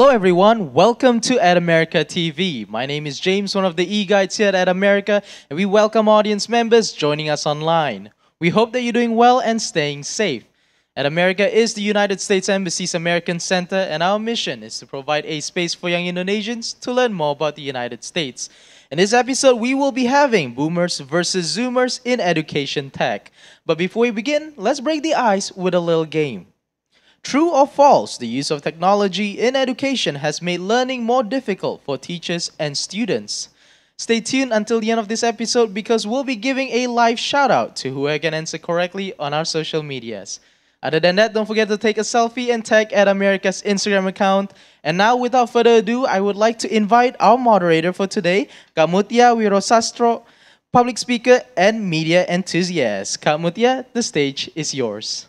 Hello everyone, welcome to Ad America TV. My name is James, one of the e-guides here at Ad America, and we welcome audience members joining us online. We hope that you're doing well and staying safe. Ad America is the United States Embassy's American Center, and our mission is to provide a space for young Indonesians to learn more about the United States. In this episode, we will be having Boomers versus Zoomers in Education Tech. But before we begin, let's break the ice with a little game. True or false, the use of technology in education has made learning more difficult for teachers and students. Stay tuned until the end of this episode because we'll be giving a live shout out to whoever can answer correctly on our social medias. Other than that, don't forget to take a selfie and tag at America's Instagram account. And now, without further ado, I would like to invite our moderator for today, Kamutia Wirosastro, public speaker and media enthusiast. Kamutia, the stage is yours.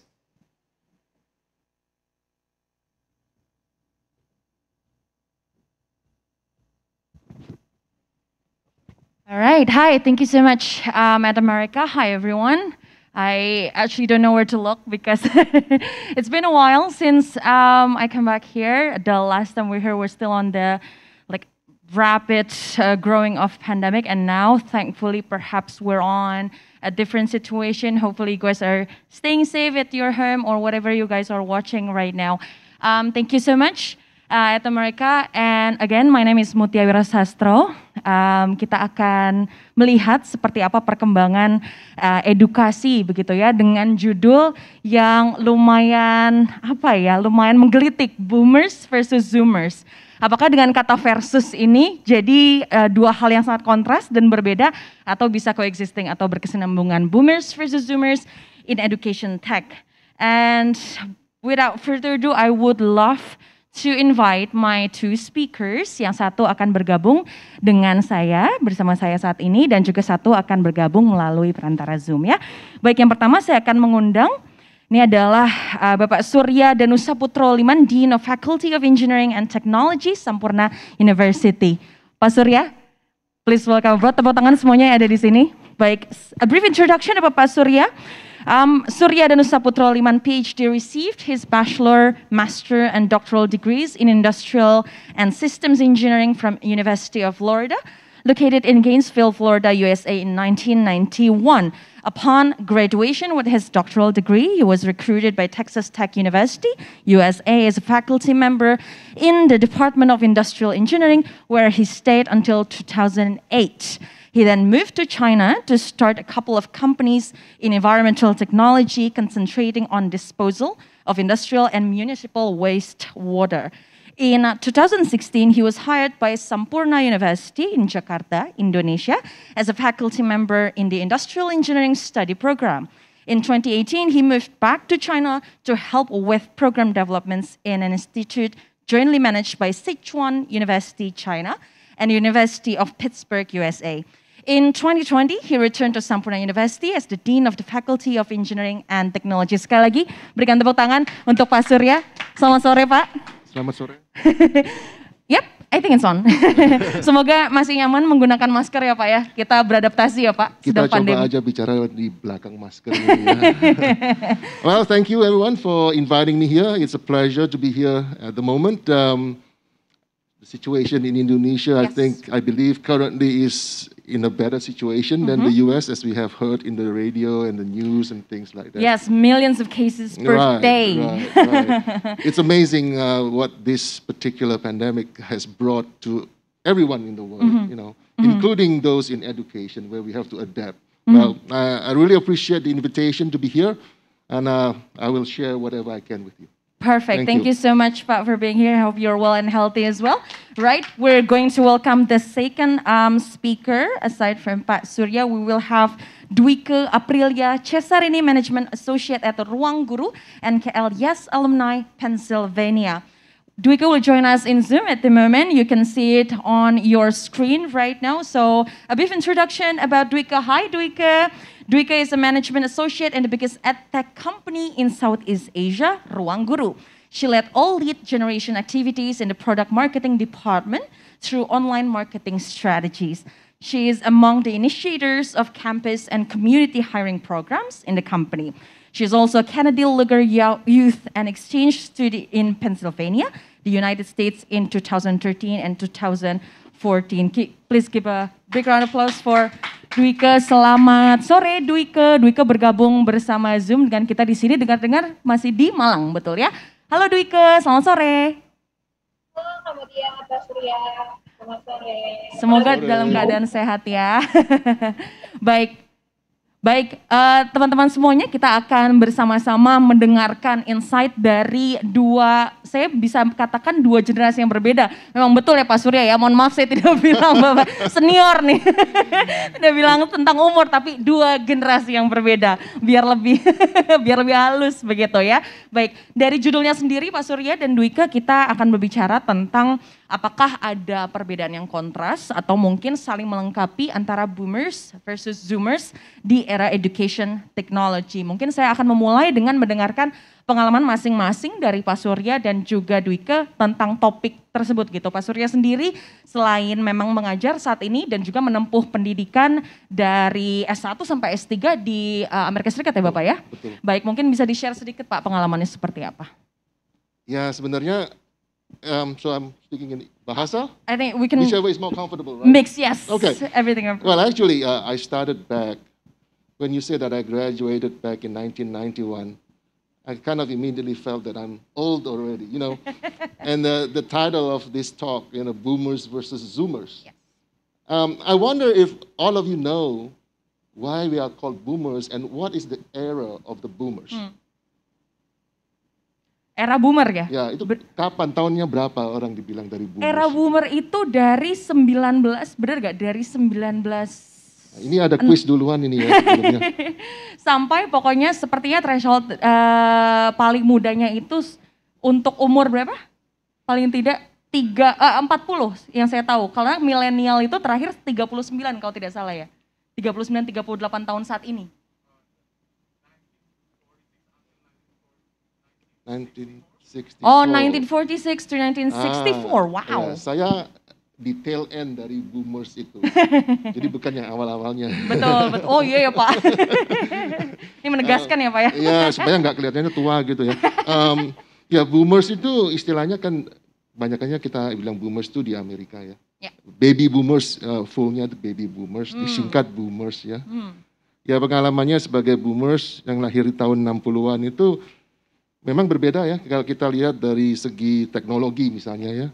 All right. Hi. Thank you so much, uh, Madam Marika. Hi, everyone. I actually don't know where to look because it's been a while since um, I come back here. The last time we were here, we're still on the like rapid uh, growing of pandemic, and now, thankfully, perhaps we're on a different situation. Hopefully, you guys are staying safe at your home or whatever you guys are watching right now. Um, thank you so much. uh, at America. And again, my name is Mutia Wirasastro. Um, kita akan melihat seperti apa perkembangan uh, edukasi begitu ya dengan judul yang lumayan apa ya, lumayan menggelitik Boomers versus Zoomers. Apakah dengan kata versus ini jadi uh, dua hal yang sangat kontras dan berbeda atau bisa coexisting atau berkesinambungan boomers versus zoomers in education tech? And without further ado, I would love to invite my two speakers. Yang satu akan bergabung dengan saya, bersama saya saat ini, dan juga satu akan bergabung melalui perantara Zoom ya. Baik, yang pertama saya akan mengundang ini adalah uh, Bapak Surya Danusa Putro Liman, Dean of Faculty of Engineering and Technology, Sampurna University. Pak Surya, please welcome. Buat tepuk tangan semuanya yang ada di sini. Baik, a brief introduction about ya, Pak Surya. Um, Surya Danusaputra Liman PhD received his bachelor, master, and doctoral degrees in industrial and systems engineering from University of Florida, located in Gainesville, Florida, USA in 1991. Upon graduation with his doctoral degree, he was recruited by Texas Tech University, USA, as a faculty member in the Department of Industrial Engineering, where he stayed until 2008. He then moved to China to start a couple of companies in environmental technology, concentrating on disposal of industrial and municipal wastewater. In uh, 2016, he was hired by Sampurna University in Jakarta, Indonesia, as a faculty member in the Industrial Engineering Study Program. In 2018, he moved back to China to help with program developments in an institute jointly managed by Sichuan University, China, and University of Pittsburgh, USA. In 2020, he returned to Sampurna University as the Dean of the Faculty of Engineering and Technology. Sekali lagi, berikan tepuk tangan untuk Pak Surya. Selamat sore, Pak. Selamat sore. yep, I think it's on. Semoga masih nyaman menggunakan masker ya Pak ya. Kita beradaptasi ya Pak. Kita coba pandemi. aja bicara di belakang masker. ya. well, thank you everyone for inviting me here. It's a pleasure to be here at the moment. Um, the situation in Indonesia, yes. I think, I believe currently is in a better situation mm -hmm. than the mm-hmm. US, as we have heard in the radio and the news and things like that. Yes, millions of cases per right, day. Right, right. it's amazing uh, what this particular pandemic has brought to everyone in the world, mm -hmm. you know, mm -hmm. including those in education where we have to adapt. Mm-hmm. Well, I, I, really appreciate the invitation to be here, and uh, I will share whatever I can with you. Perfect. Thank, Thank you. you. so much, Pat, for being here. I hope you're well and healthy as well. Right, we're going to welcome the second um, speaker. Aside from Pat Surya, we will have Dwike Aprilia Cesarini, Management Associate at Ruang Guru, KL Yes Alumni, Pennsylvania. Dwike will join us in Zoom at the moment. You can see it on your screen right now. So a brief introduction about Dwike. Hi, Dwike. Dwika is a management associate in the biggest tech company in Southeast Asia, Ruang Guru. She led all lead generation activities in the product marketing department through online marketing strategies. She is among the initiators of campus and community hiring programs in the company. She is also a Kennedy Luger Youth and Exchange Student in Pennsylvania, the United States in 2013 and 2014. Please give a big round of applause for Dwike selamat sore Dwike. Dwike bergabung bersama Zoom dengan kita di sini dengar-dengar masih di Malang betul ya. Halo Dwike, selamat sore. Halo Surya. Selamat sore. Semoga dalam keadaan sehat ya. Baik, Baik, eh, teman-teman uh, semuanya kita akan bersama-sama mendengarkan insight dari dua, saya bisa katakan dua generasi yang berbeda. Memang betul ya Pak Surya ya, mohon maaf saya tidak bilang Bapak senior nih. tidak bilang tentang umur, tapi dua generasi yang berbeda. Biar lebih biar lebih halus begitu ya. Baik, dari judulnya sendiri Pak Surya dan Duika kita akan berbicara tentang Apakah ada perbedaan yang kontras atau mungkin saling melengkapi antara boomers versus zoomers di era education technology? Mungkin saya akan memulai dengan mendengarkan pengalaman masing-masing dari Pak Surya dan juga Dwike tentang topik tersebut gitu. Pak Surya sendiri selain memang mengajar saat ini dan juga menempuh pendidikan dari S1 sampai S3 di eh, Amerika Serikat ya Bapak ya? Betul. Baik, mungkin bisa di-share sedikit Pak pengalamannya seperti apa? Ya sebenarnya Um, so I'm speaking in Bahasa? I think we can. Whichever is more comfortable, right? Mix, yes. Okay. Everything. Well, actually, uh, I started back when you say that I graduated back in 1991. I kind of immediately felt that I'm old already, you know. and the the title of this talk, you know, Boomers versus Zoomers. Yes. Um, I wonder if all of you know why we are called Boomers and what is the era of the Boomers. Mm. Era boomer ya? Ya, itu Ber kapan tahunnya berapa orang dibilang dari boomer? Era boomer itu dari 19 benar gak? Dari 19 nah, ini ada kuis duluan ini ya. Sampai pokoknya sepertinya threshold uh, paling mudanya itu untuk umur berapa? Paling tidak tiga eh, empat puluh yang saya tahu. Karena milenial itu terakhir 39 kalau tidak salah ya. 39 38 tahun saat ini. 1964. Oh, 1946 to 1964. Ah, wow. Ya, saya di tail end dari boomers itu. Jadi bukan awal-awalnya. Betul, betul. Oh iya ya Pak. Ini menegaskan uh, ya Pak ya. Iya, supaya nggak kelihatannya tua gitu ya. Um, ya boomers itu istilahnya kan banyaknya kita bilang boomers itu di Amerika ya. Yeah. Baby boomers, uh, fullnya itu baby boomers, hmm. disingkat boomers ya. Hmm. Ya pengalamannya sebagai boomers yang lahir di tahun 60-an itu memang berbeda ya kalau kita lihat dari segi teknologi misalnya ya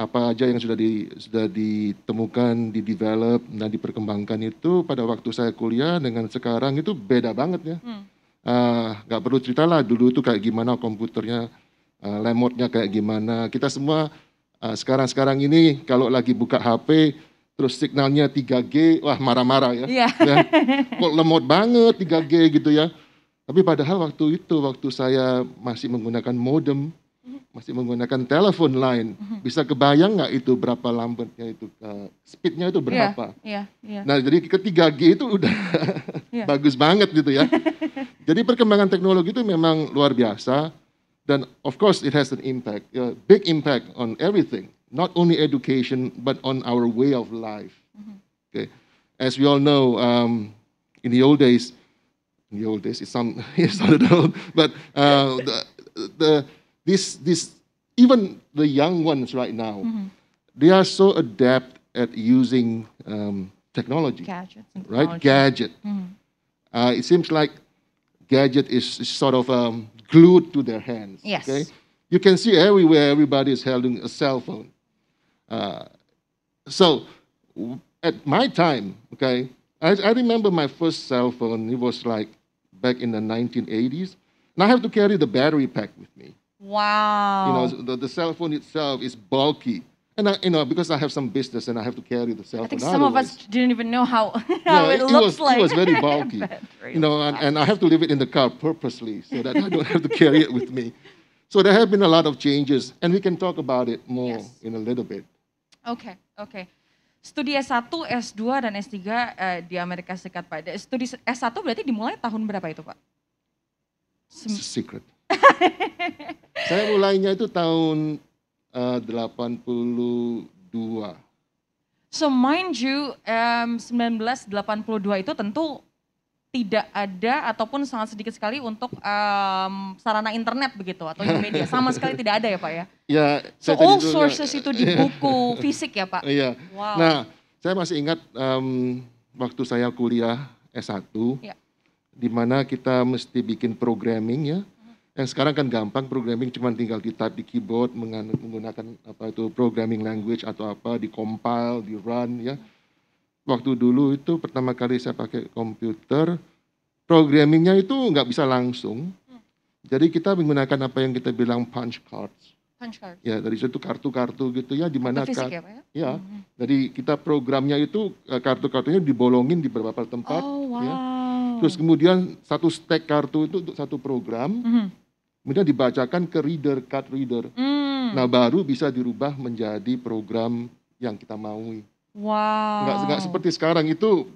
apa aja yang sudah di, sudah ditemukan, didevelop dan nah, diperkembangkan itu pada waktu saya kuliah dengan sekarang itu beda banget ya. Hmm. Uh, ah, gak perlu cerita lah dulu itu kayak gimana komputernya, uh, ah, lemotnya kayak gimana. Kita semua sekarang ah, sekarang-sekarang ini kalau lagi buka HP terus signalnya 3G, wah marah-marah ya. Yeah. ya. Kok lemot banget 3G gitu ya. Tapi padahal waktu itu, waktu saya masih menggunakan modem, masih menggunakan telepon lain, bisa kebayang nggak itu berapa lambatnya itu, uh, speednya itu iya, berapa? Yeah, yeah, yeah. Nah jadi ketiga G itu udah yeah. bagus banget gitu ya. jadi perkembangan teknologi itu memang luar biasa dan of course it has an impact, a big impact on everything, not only education but on our way of life. Mm-hmm. Okay, as we all know, um, in the old days. in the old days, it's not, it's not at but uh, the, the, this, this, even the young ones right now, mm -hmm. they are so adept at using um, technology, Gadgets technology. right? Gadget. Mm -hmm. uh, it seems like gadget is, is sort of um, glued to their hands. Yes. Okay? You can see everywhere everybody is holding a cell phone. Uh, so at my time, okay, I, I remember my first cell phone. It was like back in the 1980s. And I have to carry the battery pack with me. Wow. You know, the, the cell phone itself is bulky. And I, you know, because I have some business and I have to carry the cell phone. I think some otherwise. of us didn't even know how, how yeah, it, it looks was, like. It was very bulky. you know, and, and I have to leave it in the car purposely so that I don't have to carry it with me. So there have been a lot of changes, and we can talk about it more yes. in a little bit. Okay, okay. Studi S1, S2, dan S3 uh, eh, di Amerika Serikat Pak. Studi S1 berarti dimulai tahun berapa itu Pak? Sem Secret. Saya mulainya itu tahun eh, uh, 82. So mind you, um, 1982 itu tentu tidak ada ataupun sangat sedikit sekali untuk um, sarana internet begitu atau media sama sekali tidak ada ya pak ya. Ya. So all sources itu di buku fisik ya pak. Iya. Wow. Nah saya masih ingat um, waktu saya kuliah S1, ya. di mana kita mesti bikin programming ya. Yang sekarang kan gampang programming cuma tinggal di type di keyboard menggunakan apa itu programming language atau apa di compile, di run ya waktu dulu itu pertama kali saya pakai komputer, programmingnya itu nggak bisa langsung. Hmm. Jadi kita menggunakan apa yang kita bilang punch cards. Punch cards. Ya dari situ kartu-kartu gitu ya, di mana kartu. Ya, Pak? Ya? ya. Hmm. Jadi kita programnya itu eh, kartu-kartunya dibolongin di beberapa tempat. Oh, ya. wow. ya. Terus kemudian satu stack kartu itu untuk satu program, mm-hmm. kemudian dibacakan ke reader, card reader. Mm. Nah baru bisa dirubah menjadi program yang kita maui. Wow. Nggak, gak seperti sekarang itu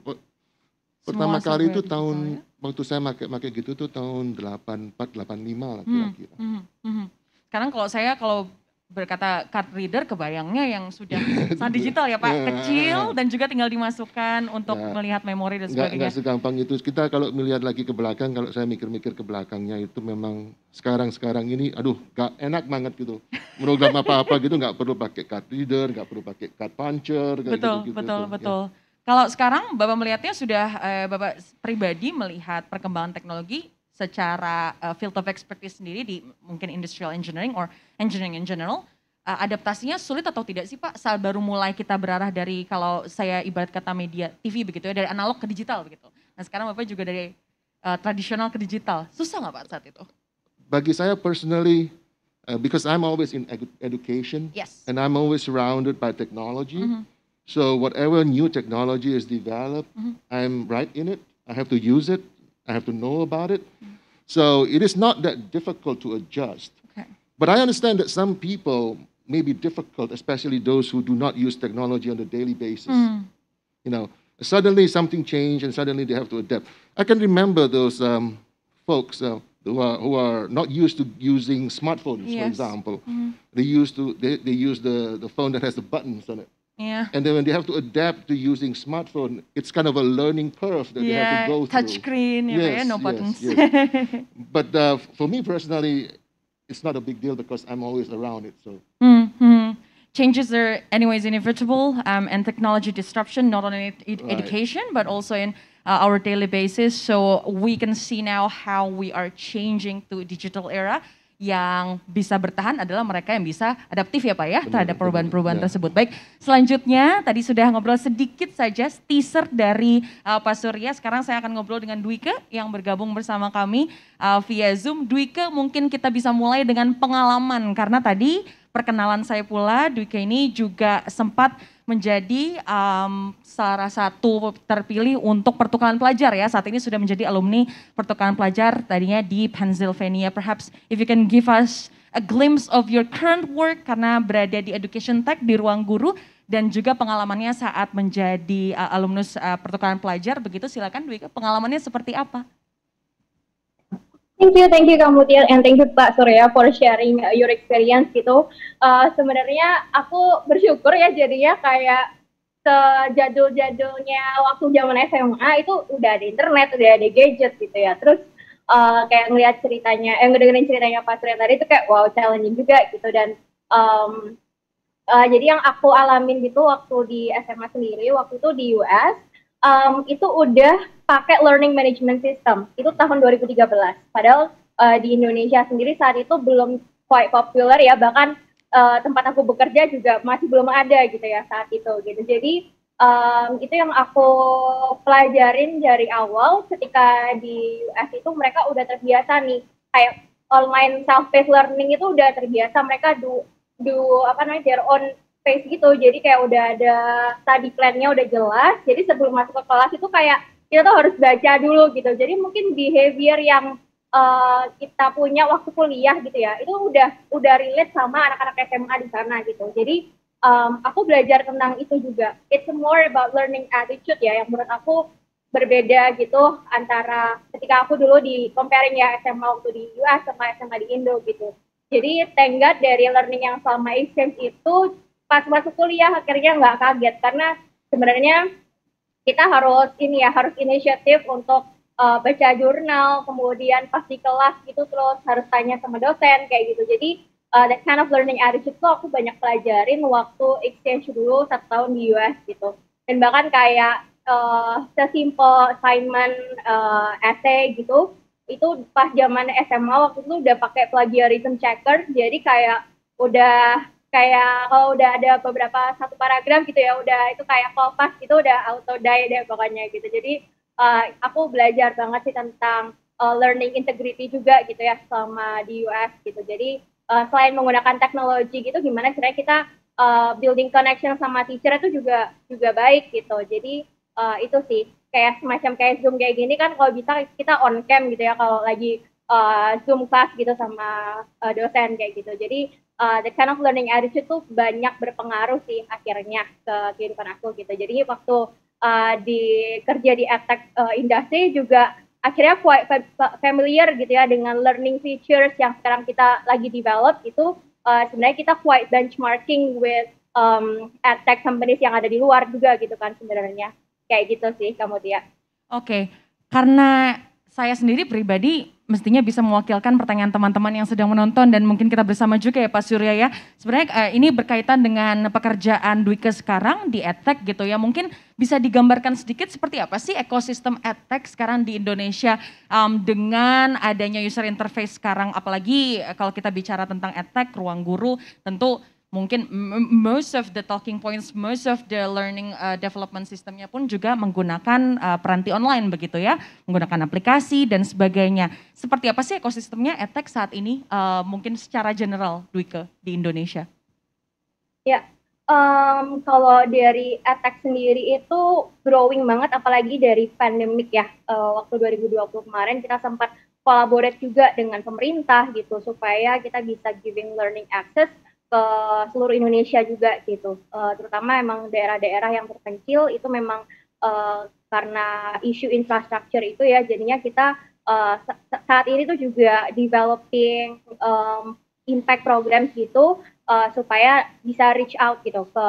pertama kali itu tahun ya? waktu saya pakai pakai gitu tuh tahun 84 85 lah hmm, kira-kira. Hmm, hmm, hmm. Sekarang kalau saya kalau berkata card reader kebayangnya yang sudah sangat digital ya Pak, iya. kecil dan juga tinggal dimasukkan untuk ya. melihat memori dan sebagainya. Enggak, enggak segampang itu. Kita kalau melihat lagi ke belakang, kalau saya mikir-mikir ke belakangnya itu memang sekarang-sekarang ini aduh gak enak banget gitu. Program apa-apa gitu nggak perlu pakai card reader, nggak perlu pakai card puncher. Betul, gitu -gitu betul, tuh. Ya. betul. Ya. Kalau sekarang Bapak melihatnya sudah eh, Bapak pribadi melihat perkembangan teknologi secara uh, field of expertise sendiri di mungkin industrial engineering or engineering in general uh, adaptasinya sulit atau tidak sih Pak saat baru mulai kita berarah dari kalau saya ibarat kata media TV begitu ya dari analog ke digital begitu nah sekarang Bapak juga dari uh, tradisional ke digital susah nggak Pak saat itu bagi saya personally uh, because I'm always in education yes. and I'm always surrounded by technology mm -hmm. so whatever new technology is developed mm -hmm. I'm right in it I have to use it I have to know about it. So it is not that difficult to adjust. Okay. But I understand that some people may be difficult, especially those who do not use technology on a daily basis. Mm. You know, suddenly something changed and suddenly they have to adapt. I can remember those um, folks uh, who, are, who are not used to using smartphones, yes. for example. Mm. They used to they, they use the, the phone that has the buttons on it. Yeah. And then when they have to adapt to using smartphone, it's kind of a learning curve that yeah. they have to go through. Touch screen, yeah, no yes, buttons. Yes. but uh, for me personally, it's not a big deal because I'm always around it. So. Mm-hmm. Changes are, anyways, inevitable, um, and technology disruption not only in ed- right. education but also in uh, our daily basis. So we can see now how we are changing to digital era. yang bisa bertahan adalah mereka yang bisa adaptif ya Pak ya benar, terhadap perubahan-perubahan tersebut. Baik, selanjutnya tadi sudah ngobrol sedikit saja teaser dari uh, Pak Surya. Sekarang saya akan ngobrol dengan Dwike yang bergabung bersama kami uh, via Zoom. Dwike mungkin kita bisa mulai dengan pengalaman karena tadi perkenalan saya pula, Dwi ini juga sempat menjadi um, salah satu terpilih untuk pertukaran pelajar ya. Saat ini sudah menjadi alumni pertukaran pelajar tadinya di Pennsylvania. Perhaps if you can give us a glimpse of your current work karena berada di education tech di ruang guru dan juga pengalamannya saat menjadi uh, alumnus uh, pertukaran pelajar begitu silakan Dwi pengalamannya seperti apa? Thank you, thank you Kak Mutia, and thank you Pak Surya for sharing uh, your experience gitu. Uh, Sebenarnya aku bersyukur ya jadinya kayak sejadul-jadulnya waktu zaman SMA itu udah ada internet, udah ada gadget gitu ya. Terus uh, kayak ngeliat ceritanya, eh ngedengerin ceritanya Pak Surya tadi itu kayak wow challenging juga gitu dan um, uh, jadi yang aku alamin gitu waktu di SMA sendiri waktu itu di US um, itu udah pakai learning management system itu tahun 2013 padahal uh, di Indonesia sendiri saat itu belum quite popular ya bahkan uh, tempat aku bekerja juga masih belum ada gitu ya saat itu gitu jadi um, itu yang aku pelajarin dari awal ketika di US itu mereka udah terbiasa nih kayak online self paced learning itu udah terbiasa mereka do do apa namanya their own space gitu jadi kayak udah ada tadi plan udah jelas jadi sebelum masuk ke kelas itu kayak kita tuh harus baca dulu gitu jadi mungkin behavior yang uh, kita punya waktu kuliah gitu ya itu udah udah relate sama anak-anak SMA di sana gitu jadi um, aku belajar tentang itu juga it's more about learning attitude ya yang menurut aku berbeda gitu antara ketika aku dulu di comparing ya SMA waktu di US sama SMA di Indo gitu. Jadi tenggat dari learning yang selama exchange itu pas masuk kuliah akhirnya nggak kaget karena sebenarnya kita harus ini ya harus inisiatif untuk uh, baca jurnal kemudian pas di kelas gitu terus harus tanya sama dosen kayak gitu jadi uh, that kind of learning attitude tuh aku banyak pelajarin waktu exchange dulu satu tahun di US gitu dan bahkan kayak uh, sesimpel assignment uh, essay gitu itu pas zaman SMA waktu itu udah pakai plagiarism checker jadi kayak udah kayak kalau udah ada beberapa satu paragraf gitu ya udah itu kayak kalau pas gitu udah auto die deh pokoknya gitu jadi uh, aku belajar banget sih tentang uh, learning integrity juga gitu ya sama di US gitu jadi uh, selain menggunakan teknologi gitu gimana caranya kita uh, building connection sama teacher itu juga juga baik gitu jadi uh, itu sih kayak semacam kayak zoom kayak gini kan kalau bisa kita on cam gitu ya kalau lagi uh, zoom class gitu sama uh, dosen kayak gitu jadi uh, the kind of learning attitude tuh banyak berpengaruh sih akhirnya ke kehidupan aku gitu. Jadi waktu uh, di kerja di attack uh, eh, industri juga akhirnya quite familiar gitu ya dengan learning features yang sekarang kita lagi develop itu uh, sebenarnya kita quite benchmarking with um, attack companies yang ada di luar juga gitu kan sebenarnya kayak gitu sih kamu dia. Oke, okay. karena saya sendiri pribadi mestinya bisa mewakilkan pertanyaan teman-teman yang sedang menonton dan mungkin kita bersama juga ya Pak Surya ya. Sebenarnya uh, ini berkaitan dengan pekerjaan Dwike sekarang di EdTech gitu ya. Mungkin bisa digambarkan sedikit seperti apa sih ekosistem EdTech sekarang di Indonesia um, dengan adanya user interface sekarang apalagi eh, kalau kita bicara tentang EdTech, ruang guru tentu mungkin most of the talking points, most of the learning uh, development systemnya pun juga menggunakan uh, peranti online begitu ya, menggunakan aplikasi dan sebagainya. Seperti apa sih ekosistemnya EdTech saat ini uh, mungkin secara general ke di Indonesia? Ya, um, kalau dari EdTech sendiri itu growing banget apalagi dari pandemik ya. Uh, waktu 2020 kemarin kita sempat kolaborasi juga dengan pemerintah gitu supaya kita bisa giving learning access ke seluruh Indonesia juga gitu uh, terutama emang daerah-daerah yang terpencil itu memang uh, karena isu infrastruktur itu ya jadinya kita uh, saat ini tuh juga developing um, impact program gitu uh, supaya bisa reach out gitu ke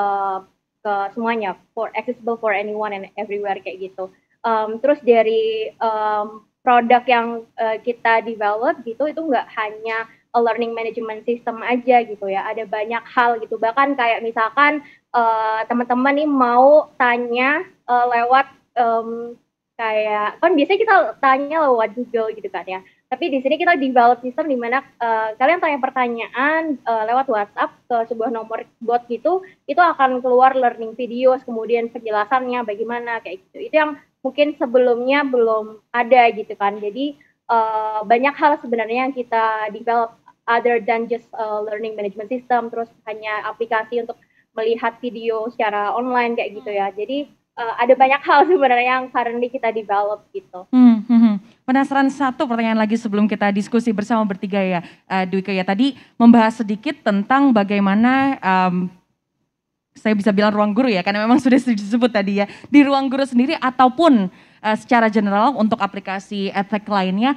ke semuanya for accessible for anyone and everywhere kayak gitu um, terus dari um, produk yang uh, kita develop gitu itu nggak hanya learning management system aja gitu ya. Ada banyak hal gitu. Bahkan kayak misalkan uh, teman-teman nih mau tanya uh, lewat um, kayak kan biasanya kita tanya lewat Google gitu kan ya. Tapi di sini kita develop sistem di mana uh, kalian tanya pertanyaan uh, lewat WhatsApp ke sebuah nomor bot gitu, itu akan keluar learning videos kemudian penjelasannya bagaimana kayak gitu. Itu yang mungkin sebelumnya belum ada gitu kan. Jadi uh, banyak hal sebenarnya yang kita develop other than just uh, learning management system terus hanya aplikasi untuk melihat video secara online kayak gitu ya. Hmm. Jadi uh, ada banyak hal sebenarnya yang ini kita develop gitu. Hmm, hmm, hmm. Penasaran satu pertanyaan lagi sebelum kita diskusi bersama bertiga ya, uh, Dwi ya. Tadi membahas sedikit tentang bagaimana um, saya bisa bilang ruang guru ya, karena memang sudah disebut tadi ya. Di ruang guru sendiri ataupun uh, secara general untuk aplikasi efek lainnya,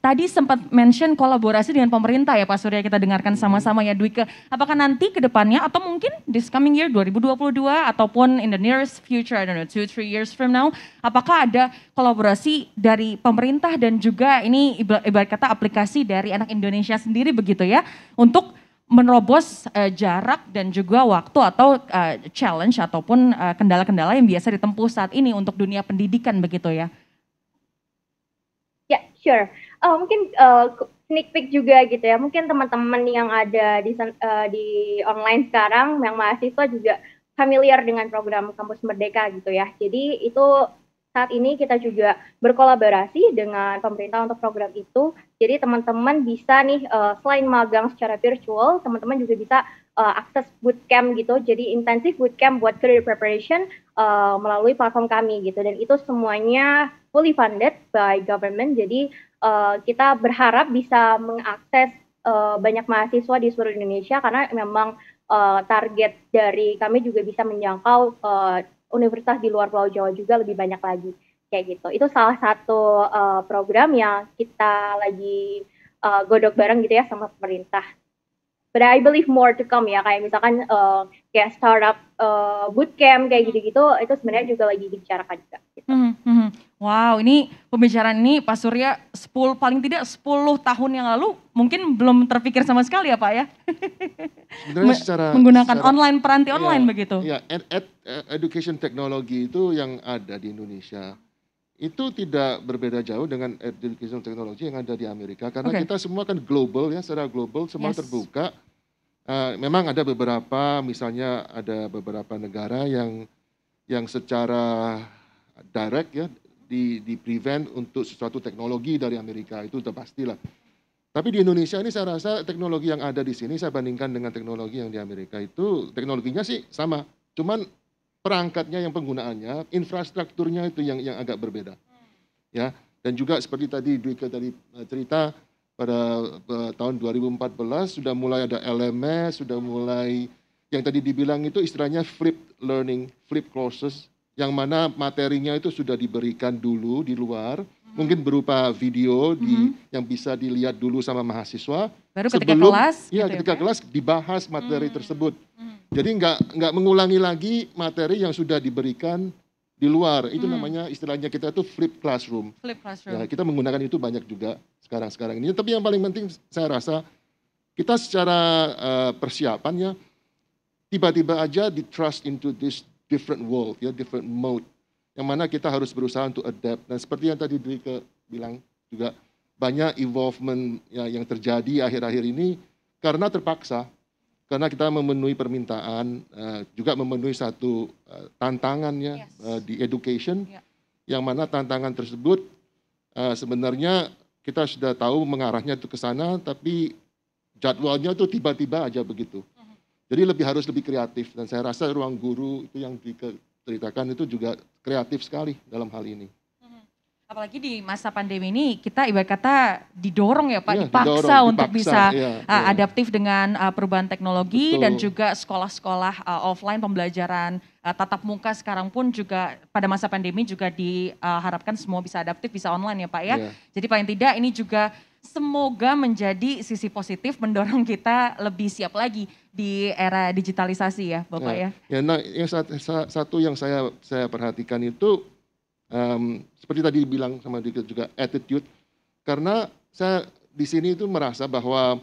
Tadi sempat mention kolaborasi dengan pemerintah ya Pak Surya kita dengarkan iya. sama-sama ya Dwi. Apakah nanti ke depannya atau mungkin this coming year 2022 ataupun in the nearest future I don't know 2 3 years from now apakah ada kolaborasi dari pemerintah dan juga ini ibarat kata aplikasi dari anak Indonesia sendiri begitu ya untuk menerobos uh, jarak dan juga waktu atau uh, challenge ataupun kendala eh, kendala-kendala yang biasa ditempuh saat ini untuk dunia pendidikan begitu ya. Ya, sure uh, mungkin uh, sneak peek juga gitu ya. Mungkin teman-teman yang ada di uh, di online sekarang yang mahasiswa juga familiar dengan program Kampus Merdeka gitu ya. Jadi itu saat ini kita juga berkolaborasi dengan pemerintah untuk program itu. Jadi teman-teman bisa nih uh, selain magang secara virtual, teman-teman juga bisa uh, akses bootcamp gitu. Jadi intensif bootcamp buat career preparation uh, melalui platform kami gitu. Dan itu semuanya fully funded by government. Jadi uh, kita berharap bisa mengakses uh, banyak mahasiswa di seluruh Indonesia karena memang uh, target dari kami juga bisa menjangkau uh, universitas di luar Pulau Jawa juga lebih banyak lagi kayak gitu. Itu salah satu uh, program yang kita lagi uh, godok bareng gitu ya sama pemerintah. But I believe more to come ya kayak misalkan uh, kayak startup uh, bootcamp kayak hmm. gitu-gitu itu sebenarnya juga lagi dibicarakan juga. Gitu. Mm -hmm. hmm. Wow, ini pembicaraan ini Pak Surya 10 paling tidak 10 tahun yang lalu mungkin belum terpikir sama sekali ya Pak ya. Sebenarnya secara menggunakan secara, online peranti ya, online iya, begitu. Ya, ed, ed, eh, education technology itu yang ada di Indonesia itu tidak berbeda jauh dengan education technology yang ada di Amerika karena okay. kita semua kan global ya secara global semua yes. terbuka. Uh, memang ada beberapa misalnya ada beberapa negara yang yang secara direct ya di, di prevent untuk sesuatu teknologi dari Amerika itu sudah pastilah. Tapi di Indonesia ini saya rasa teknologi yang ada di sini saya bandingkan dengan teknologi yang di Amerika itu teknologinya sih sama, cuman perangkatnya yang penggunaannya, infrastrukturnya itu yang yang agak berbeda. Hmm. Ya, dan juga seperti tadi Dwika tadi eh, cerita pada eh, tahun 2014 sudah mulai ada LMS, sudah mulai yang tadi dibilang itu istilahnya flip learning, flip courses yang mana materinya itu sudah diberikan dulu di luar, mungkin berupa video di hmm. yang bisa dilihat dulu sama mahasiswa. Baru ketika sebelum, kelas. Iya, gitu ya, ketika ya, kelas dibahas materi hmm. tersebut. Hmm. Jadi nggak nggak mengulangi lagi materi yang sudah diberikan di luar. Itu hmm. namanya istilahnya kita itu flip classroom. Flip classroom. Ya, kita menggunakan itu banyak juga sekarang-sekarang ini. Tapi yang paling penting saya rasa kita secara uh, persiapannya tiba-tiba aja di trust into this different world, ya different mode. Yang mana kita harus berusaha untuk adapt. Dan seperti yang tadi Dwi ke bilang juga banyak involvement ya, yang terjadi akhir-akhir ini karena terpaksa, karena kita memenuhi permintaan, uh, juga memenuhi satu uh, tantangannya yes. uh, di education, yeah. yang mana tantangan tersebut uh, sebenarnya kita sudah tahu mengarahnya itu ke sana, tapi jadwalnya itu tiba-tiba aja begitu. Jadi lebih harus lebih kreatif dan saya rasa ruang guru itu yang diceritakan itu juga kreatif sekali dalam hal ini. Mm-hmm. Apalagi di masa pandemi ini kita ibarat kata didorong ya Pak, ya, dipaksa didorong, untuk bisa ya, ya. adaptif dengan uh, perubahan teknologi Betul. dan juga sekolah-sekolah uh, offline pembelajaran tatap muka sekarang pun juga pada masa pandemi juga diharapkan semua bisa adaptif, bisa online ya Pak ya. ya. Jadi paling tidak ini juga semoga menjadi sisi positif mendorong kita lebih siap lagi di era digitalisasi ya Bapak ya. Ya, ya nah yang satu yang saya saya perhatikan itu um, seperti tadi dibilang sama Dika juga attitude karena saya di sini itu merasa bahwa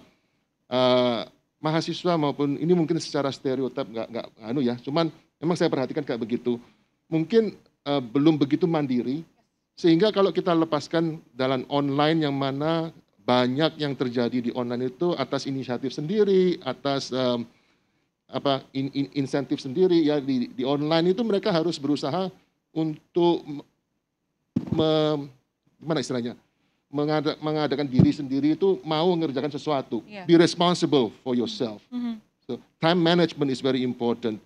uh, mahasiswa maupun ini mungkin secara stereotip nggak nggak anu ya cuman emang saya perhatikan kayak begitu mungkin uh, belum begitu mandiri sehingga kalau kita lepaskan dalam online yang mana banyak yang terjadi di online itu atas inisiatif sendiri, atas um, apa in, in, insentif sendiri ya di, di online itu mereka harus berusaha untuk me, gimana istilahnya mengada, mengadakan diri sendiri itu mau mengerjakan sesuatu. Yeah. Be responsible for yourself. Mm -hmm. So time management is very important.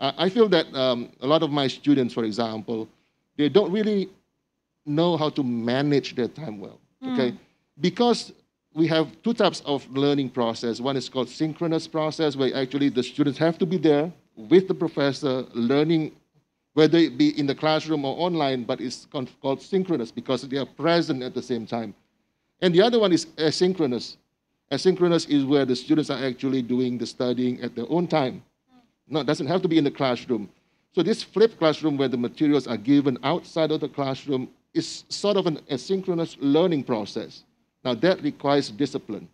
Uh, I feel that um, a lot of my students, for example, they don't really know how to manage their time well. Okay. Mm. because we have two types of learning process. One is called synchronous process, where actually the students have to be there with the professor learning, whether it be in the classroom or online, but it's called synchronous because they are present at the same time. And the other one is asynchronous. Asynchronous is where the students are actually doing the studying at their own time. No, it doesn't have to be in the classroom. So this flipped classroom where the materials are given outside of the classroom is sort of an asynchronous learning process. Now, that requires discipline.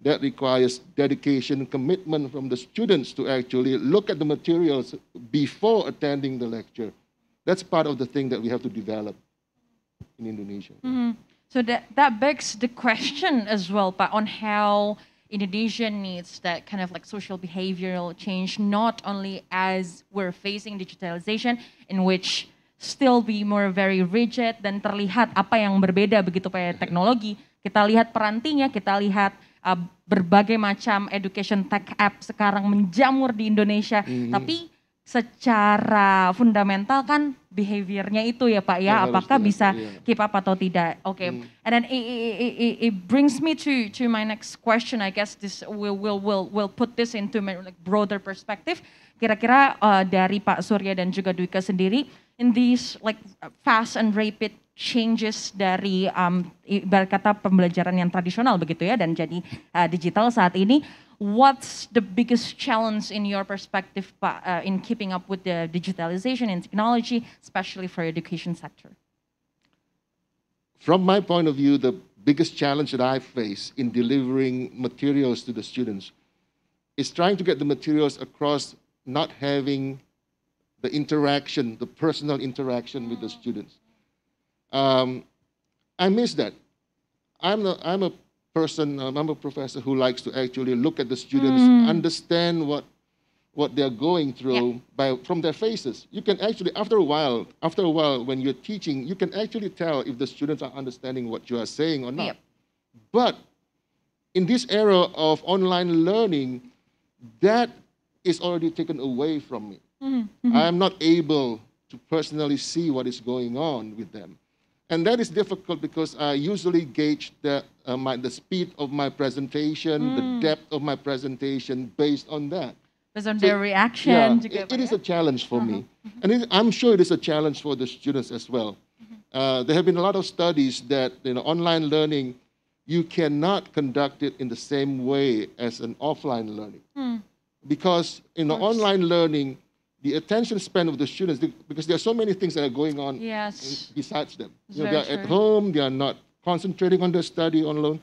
That requires dedication, commitment from the students to actually look at the materials before attending the lecture. That's part of the thing that we have to develop in Indonesia. Mm-hmm. So that, that begs the question as well, but on how Indonesia needs that kind of like social behavioral change, not only as we're facing digitalization, in which still be more very rigid dan terlihat apa yang berbeda begitu pada teknologi, Kita lihat perantinya, kita lihat uh, berbagai macam education tech app sekarang menjamur di Indonesia. Mm -hmm. Tapi secara fundamental kan behaviornya itu ya Pak ya, ya apakah bisa ya. keep up atau tidak. Oke. Okay. Mm. And then it, it, it, it brings me to to my next question. I guess this will will will will put this into my like broader perspective. Kira-kira uh, dari Pak Surya dan juga Duika sendiri, in these like fast and rapid changes dari um, ibarat kata pembelajaran yang tradisional begitu ya dan jadi uh, digital saat ini what's the biggest challenge in your perspective Pak uh, in keeping up with the digitalization and technology especially for education sector From my point of view the biggest challenge that I face in delivering materials to the students is trying to get the materials across not having the interaction, the personal interaction with the students. Um, I miss that. I'm a, I'm a person, um, I'm a professor who likes to actually look at the students, mm. understand what what they're going through yeah. by from their faces. You can actually, after a while, after a while, when you're teaching, you can actually tell if the students are understanding what you are saying or not. Yep. But in this era of online learning, that is already taken away from me. Mm-hmm. mm-hmm. I'm not able to personally see what is going on with them. And that is difficult because I usually gauge the, uh, my, the speed of my presentation, mm. the depth of my presentation based on that. Based on so, their reaction. Yeah, it, it is a challenge for uh-huh. me. Mm-hmm. And it, I'm sure it is a challenge for the students as well. Mm-hmm. Uh, there have been a lot of studies that you know, online learning, you cannot conduct it in the same way as an offline learning. Mm because in the online learning, the attention span of the students, they, because there are so many things that are going on yes. in, besides them. You know, they're true. at home, they are not concentrating on their study alone.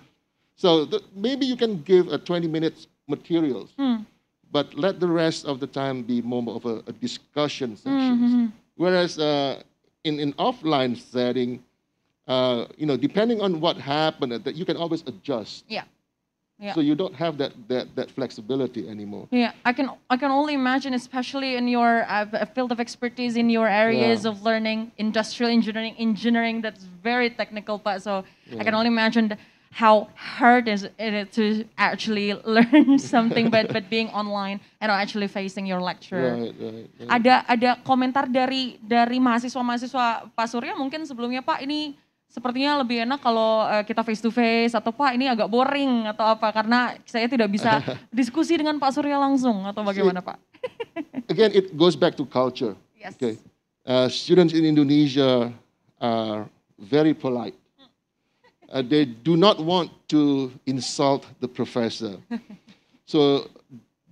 So the, maybe you can give a 20 minutes materials, hmm. but let the rest of the time be more of a, a discussion session. Mm-hmm. Whereas uh, in an offline setting, uh, you know, depending on what happened, that you can always adjust. Yeah. Yeah. So you don't have that, that, that flexibility anymore. Yeah, I can I can only imagine, especially in your uh, field of expertise, in your areas yeah. of learning, industrial engineering, engineering that's very technical. But so yeah. I can only imagine how hard is it to actually learn something, but but being online and actually facing your lecturer. Right, right, right. Ada ada komentar dari dari mahasiswa mahasiswa Pak Surya mungkin sebelumnya Pak ini sepertinya lebih enak kalau uh, kita face to face atau Pak ini agak boring atau apa karena saya tidak bisa diskusi dengan Pak Surya langsung atau bagaimana See, Pak? again, it goes back to culture. Yes. Okay. Uh, students in Indonesia are very polite. Mm. Uh, they do not want to insult the professor. So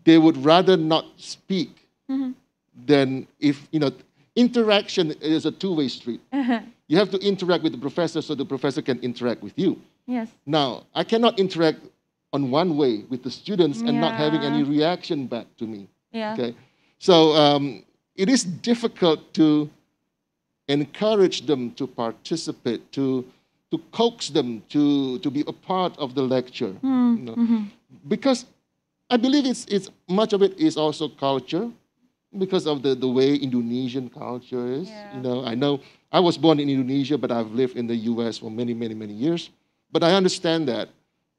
they would rather not speak mm -hmm. than if, you know, interaction is a two-way street. You have to interact with the professor so the professor can interact with you. Yes. Now, I cannot interact on one way with the students and yeah. not having any reaction back to me. Yeah. Okay. So um, it is difficult to encourage them to participate, to to coax them to to be a part of the lecture. Mm. You know? mm -hmm. Because I believe it's it's much of it is also culture, because of the, the way Indonesian culture is. Yeah. You know, I know I was born in Indonesia, but I've lived in the US for many, many, many years. But I understand that.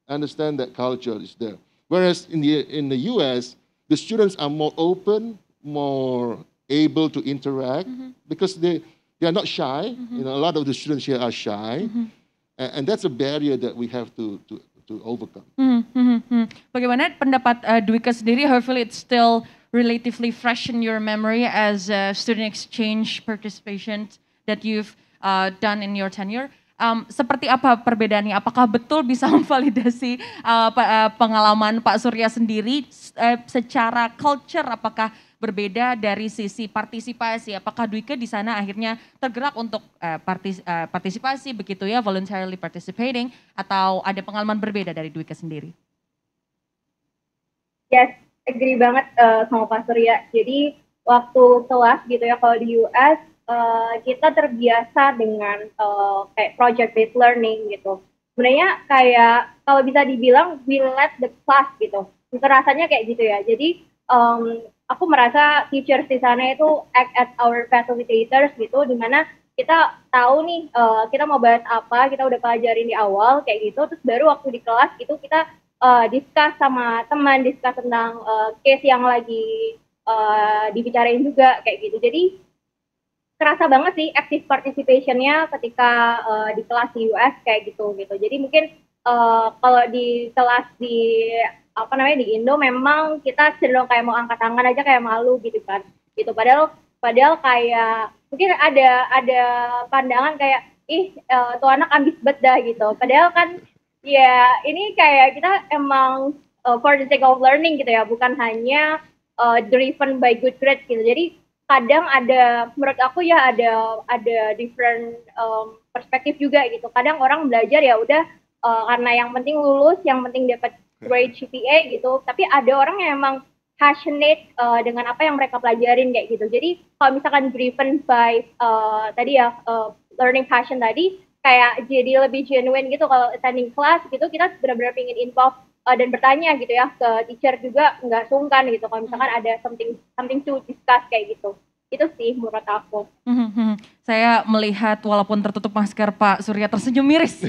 I understand that culture is there. Whereas in the, in the US, the students are more open, more able to interact mm-hmm. because they, they are not shy. Mm-hmm. You know, a lot of the students here are shy. Mm-hmm. And, and that's a barrier that we have to, to, to overcome. Mm-hmm. Mm-hmm. Mm-hmm. Bagaimana pendapat uh, Dwika sendiri? Hopefully it's still relatively fresh in your memory as a student exchange participant that you've uh, done in your tenure. Um, seperti apa perbedaannya? Apakah betul bisa memvalidasi uh, uh, pengalaman Pak Surya sendiri uh, secara culture? Apakah berbeda dari sisi partisipasi? Apakah Duike di sana akhirnya tergerak untuk uh, partis, uh, partisipasi begitu ya, voluntarily participating, atau ada pengalaman berbeda dari Duike sendiri? Yes, agree banget uh, sama Pak Surya. Jadi waktu kelas gitu ya kalau di US Eh, kita terbiasa dengan uh, kayak project based learning gitu. Sebenarnya kayak kalau bisa dibilang we let the class gitu. Itu rasanya kayak gitu ya. Jadi um, aku merasa teachers di sana itu act as our facilitators gitu, dimana kita tahu nih uh, kita mau bahas apa, kita udah pelajarin di awal kayak gitu, terus baru waktu di kelas itu kita uh, discuss sama teman, discuss tentang uh, case yang lagi uh, dibicarain juga kayak gitu. Jadi kerasa banget sih active participation participationnya ketika uh, di kelas di US kayak gitu gitu. Jadi mungkin uh, kalau di kelas di apa namanya di Indo memang kita cenderung kayak mau angkat tangan aja kayak malu gitu kan. Gitu padahal padahal kayak mungkin ada ada pandangan kayak ih uh, tuh anak ambis bet dah gitu. Padahal kan ya ini kayak kita emang uh, for the sake of learning gitu ya, bukan hanya uh, driven by good grades gitu. Jadi kadang ada menurut aku ya ada ada different um, perspektif juga gitu kadang orang belajar ya udah uh, karena yang penting lulus yang penting dapat grade hmm. GPA gitu tapi ada orang yang emang passionate uh, dengan apa yang mereka pelajarin kayak gitu jadi kalau misalkan driven by uh, tadi ya uh, learning passion tadi kayak jadi lebih genuine gitu kalau attending class gitu kita benar-benar ingin involve uh, dan bertanya gitu ya ke teacher juga nggak sungkan gitu kalau misalkan hmm. ada something something to discuss kayak gitu itu sih menurut aku. Mm -hmm. hmm, hmm saya melihat walaupun tertutup masker Pak Surya tersenyum miris.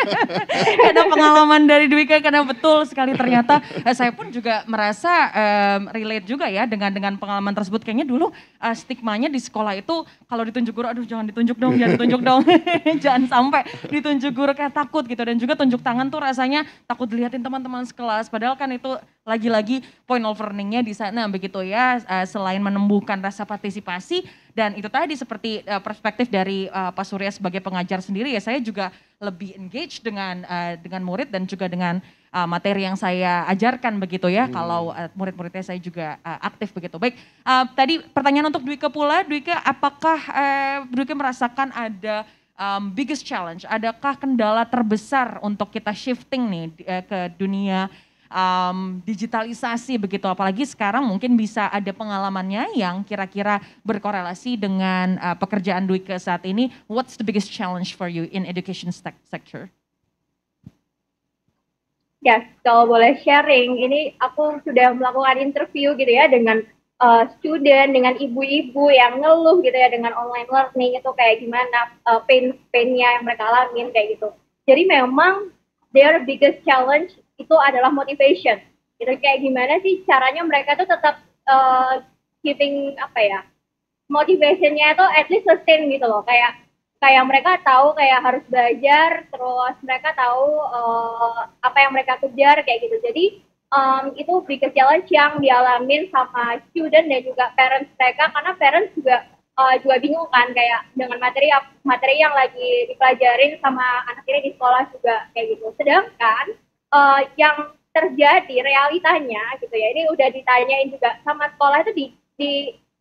karena pengalaman dari Dwi Dwika karena betul sekali ternyata eh, saya pun juga merasa um, relate juga ya dengan dengan pengalaman tersebut kayaknya dulu uh, stigmanya di sekolah itu kalau ditunjuk guru aduh jangan ditunjuk dong, jangan ditunjuk dong. jangan sampai ditunjuk guru kayak takut gitu dan juga tunjuk tangan tuh rasanya takut dilihatin teman-teman sekelas padahal kan itu lagi-lagi point of learningnya di sana begitu ya uh, selain menumbuhkan rasa partisipasi dan itu tadi seperti uh, perspektif dari uh, Pak Surya sebagai pengajar sendiri ya saya juga lebih engage dengan uh, dengan murid dan juga dengan uh, materi yang saya ajarkan begitu ya. Hmm. Kalau uh, murid-muridnya saya juga uh, aktif begitu. Baik, uh, tadi pertanyaan untuk Dwike pula, Dwike apakah uh, Dwike merasakan ada um, biggest challenge? Adakah kendala terbesar untuk kita shifting nih uh, ke dunia um, digitalisasi begitu. Apalagi sekarang mungkin bisa ada pengalamannya yang kira-kira berkorelasi dengan uh, pekerjaan Dwi ke saat ini. What's the biggest challenge for you in education sector? Yes, kalau boleh sharing, ini aku sudah melakukan interview gitu ya dengan uh, student, dengan ibu-ibu yang ngeluh gitu ya dengan online learning itu kayak gimana uh, pain painnya yang mereka alami kayak gitu. Jadi memang their biggest challenge itu adalah motivation gitu kayak gimana sih caranya mereka tuh tetap uh, keeping apa ya motivationnya itu at least sustain gitu loh kayak kayak mereka tahu kayak harus belajar terus mereka tahu uh, apa yang mereka kejar kayak gitu jadi um, itu biggest challenge yang dialamin sama student dan juga parents mereka karena parents juga uh, juga bingung kan kayak dengan materi materi yang lagi dipelajarin sama anak ini di sekolah juga kayak gitu sedangkan uh, yang terjadi realitanya gitu ya ini udah ditanyain juga sama sekolah itu di, di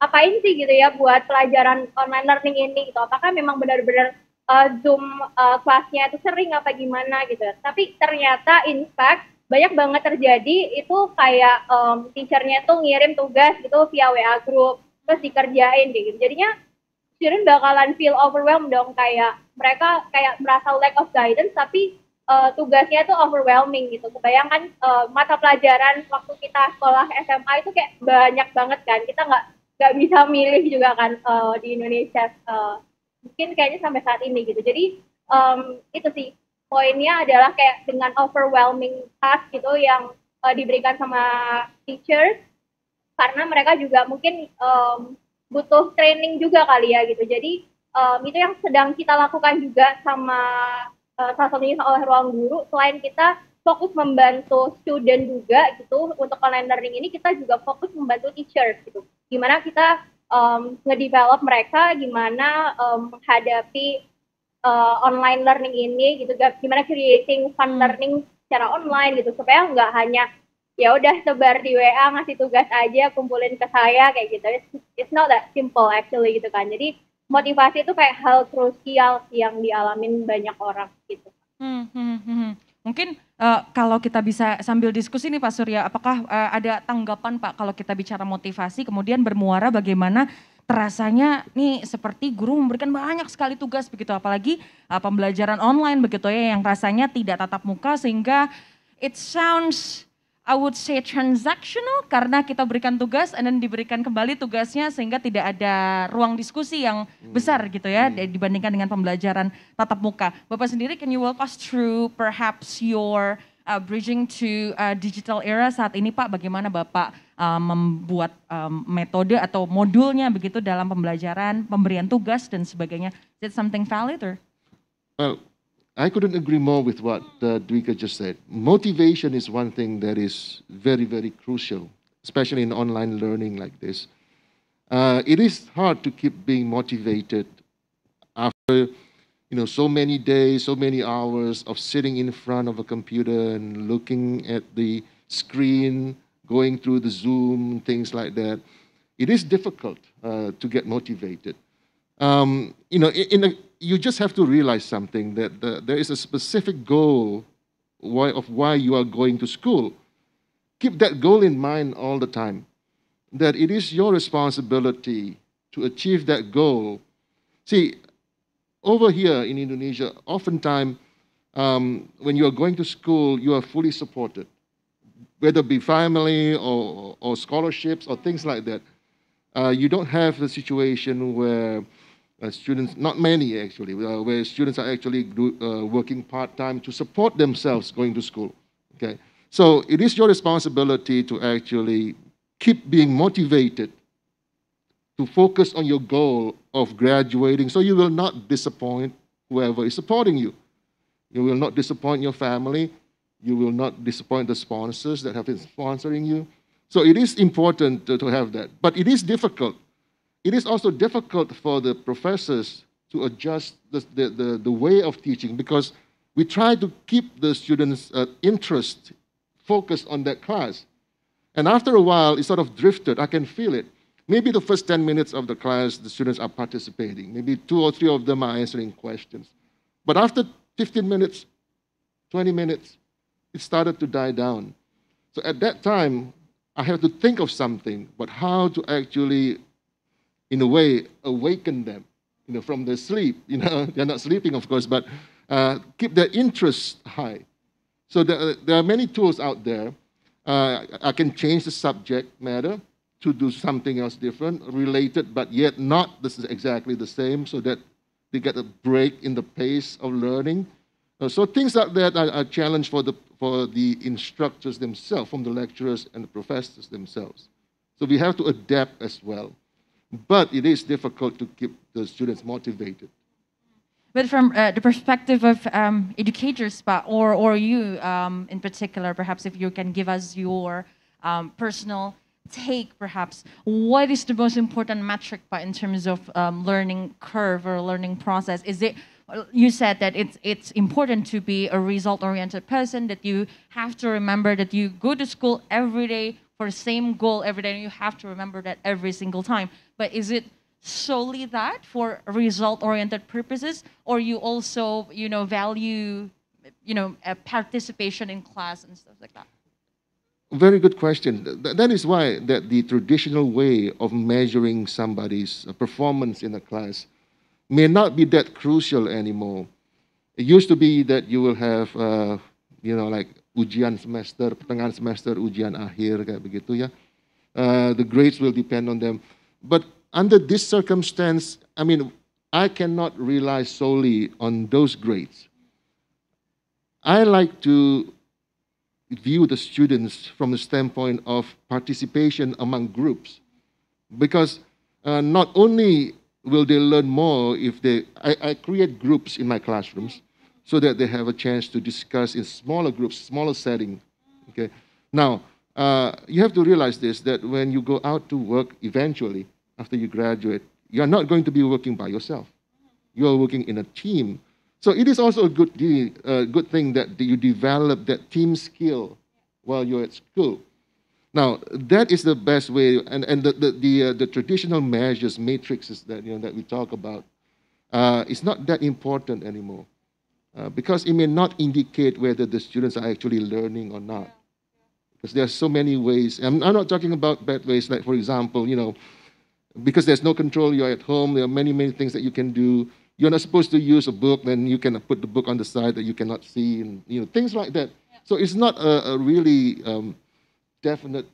apain sih gitu ya buat pelajaran online learning ini gitu apakah memang benar-benar uh, zoom uh, kelasnya itu sering apa gimana gitu tapi ternyata in fact banyak banget terjadi itu kayak um, teachernya tuh ngirim tugas gitu via WA group terus dikerjain gitu jadinya student bakalan feel overwhelmed dong kayak mereka kayak merasa lack of guidance tapi uh, tugasnya tuh overwhelming gitu. Kebayangkan uh, mata pelajaran waktu kita sekolah SMA itu kayak banyak banget kan. Kita nggak nggak bisa milih juga kan uh, di Indonesia. Uh, mungkin kayaknya sampai saat ini gitu. Jadi um, itu sih poinnya adalah kayak dengan overwhelming task gitu yang uh, diberikan sama teachers karena mereka juga mungkin um, butuh training juga kali ya gitu. Jadi um, itu yang sedang kita lakukan juga sama Eh, salah satunya oleh ruang guru selain kita fokus membantu student juga gitu untuk online learning ini kita juga fokus membantu teachers gitu gimana kita um, ngedevelop mereka gimana um, menghadapi uh, online learning ini gitu gimana creating fun hmm. learning secara online gitu supaya nggak hanya ya udah sebar di WA ngasih tugas aja kumpulin ke saya kayak gitu it's, it's not that simple actually gitu kan jadi motivasi itu kayak hal krusial yang dialamin banyak orang gitu. Hmm, hmm, hmm. Mungkin uh, kalau kita bisa sambil diskusi nih Pak Surya, apakah uh, ada tanggapan Pak kalau kita bicara motivasi kemudian bermuara bagaimana terasanya nih seperti guru memberikan banyak sekali tugas begitu apalagi uh, pembelajaran online begitu ya yang rasanya tidak tatap muka sehingga it sounds I would say transactional karena kita berikan tugas and then diberikan kembali tugasnya sehingga tidak ada ruang diskusi yang hmm. besar gitu ya hmm. dibandingkan dengan pembelajaran tatap muka. Bapak sendiri can you walk us through perhaps your uh, bridging to uh, digital era saat ini Pak bagaimana Bapak uh, membuat um, metode atau modulnya begitu dalam pembelajaran, pemberian tugas dan sebagainya. Is it something valid or? Well, I couldn't agree more with what uh, Dwika just said. Motivation is one thing that is very, very crucial, especially in online learning like this. Uh, it is hard to keep being motivated after, you know, so many days, so many hours of sitting in front of a computer and looking at the screen, going through the Zoom, things like that. It is difficult uh, to get motivated. Um, you know, in, in a you just have to realize something that the, there is a specific goal why, of why you are going to school. Keep that goal in mind all the time, that it is your responsibility to achieve that goal. See, over here in Indonesia, oftentimes um, when you are going to school, you are fully supported, whether it be family or, or scholarships or things like that. Uh, you don't have the situation where uh, students, not many actually, uh, where students are actually do, uh, working part time to support themselves going to school. Okay, so it is your responsibility to actually keep being motivated to focus on your goal of graduating so you will not disappoint whoever is supporting you. You will not disappoint your family. You will not disappoint the sponsors that have been sponsoring you. So it is important to, to have that. But it is difficult it is also difficult for the professors to adjust the, the, the, the way of teaching because we try to keep the students' uh, interest focused on that class. And after a while, it sort of drifted. I can feel it. Maybe the first 10 minutes of the class, the students are participating. Maybe two or three of them are answering questions. But after 15 minutes, 20 minutes, it started to die down. So at that time, I had to think of something, but how to actually in a way, awaken them, you know, from their sleep. You know, they're not sleeping, of course, but uh, keep their interest high. So there, there are many tools out there. Uh, I can change the subject matter to do something else different, related, but yet not this is exactly the same, so that they get a break in the pace of learning. Uh, so things like that are, a challenge for the for the instructors themselves, from the lecturers and the professors themselves. So we have to adapt as well. But it is difficult to keep the students motivated. But from uh, the perspective of um, educators, but or or you um, in particular, perhaps if you can give us your um, personal take, perhaps what is the most important metric, but in terms of um, learning curve or learning process, is it? You said that it's it's important to be a result-oriented person. That you have to remember that you go to school every day for the same goal every day, and you have to remember that every single time. But is it solely that for result-oriented purposes, or you also, you know, value, you know, participation in class and stuff like that? Very good question. That is why that the traditional way of measuring somebody's uh, performance in a class may not be that crucial anymore. It used to be that you will have, uh, you know, like ujian semester, pertengahan semester, ujian akhir, kayak begitu ya. Uh, the grades will depend on them. But under this circumstance, I mean, I cannot rely solely on those grades. I like to view the students from the standpoint of participation among groups because uh, not only will they learn more if they I, I, create groups in my classrooms so that they have a chance to discuss in smaller groups smaller setting okay now uh, you have to realize this that when you go out to work eventually after you graduate, you're not going to be working by yourself. You're working in a team. So it is also a good, good thing that you develop that team skill while you're at school. Now, that is the best way, and, and the, the, the, uh, the traditional measures, matrices that, you know, that we talk about, uh, is not that important anymore. Uh, because it may not indicate whether the students are actually learning or not. Because there are so many ways. I'm not talking about bad ways, like, for example, you know, because there's no control, you're at home, there are many, many things that you can do. You're not supposed to use a book, then you can put the book on the side that you cannot see, and you know things like that. Yeah. So it's not a, a really um, definite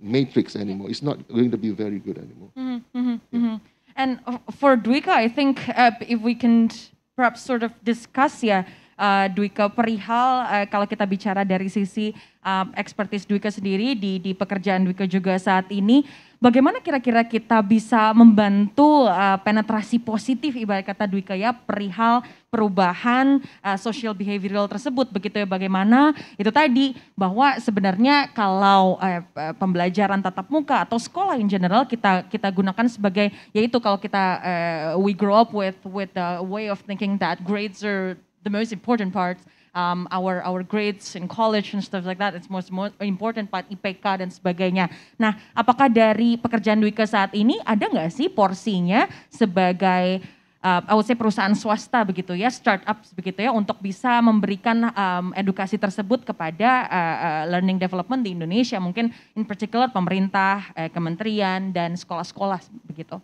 matrix anymore. It's not going to be very good anymore. Mm-hmm, mm-hmm, yeah. mm-hmm. And uh, for Dwika, I think uh, if we can perhaps sort of discuss yeah, uh, eh, Dwika perihal uh, kalau kita bicara dari sisi um, ekspertis Dwika sendiri di di pekerjaan Dwika juga saat ini bagaimana kira-kira kita bisa membantu uh, penetrasi positif ibarat kata Dwika ya perihal perubahan uh, social behavioral tersebut begitu ya bagaimana itu tadi bahwa sebenarnya kalau uh, pembelajaran tatap muka atau sekolah in general kita kita gunakan sebagai yaitu kalau kita uh, we grow up with with the way of thinking that grades are the most important part. Um, our our grades in college and stuff like that, it's most, most important part IPK dan sebagainya. Nah, apakah dari pekerjaan ke saat ini ada nggak sih porsinya sebagai uh, I would say perusahaan swasta begitu ya, startup begitu ya, untuk bisa memberikan um, edukasi tersebut kepada uh, uh, learning development di Indonesia, mungkin in particular pemerintah, eh, kementerian dan sekolah-sekolah begitu.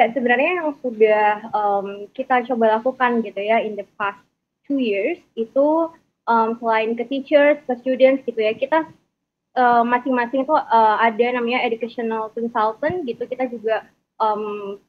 Ya sebenarnya yang sudah um, kita coba lakukan gitu ya in the past two years itu um, selain ke teachers, ke students gitu ya kita masing eh, masing-masing itu uh, eh, ada namanya educational consultant gitu kita juga um,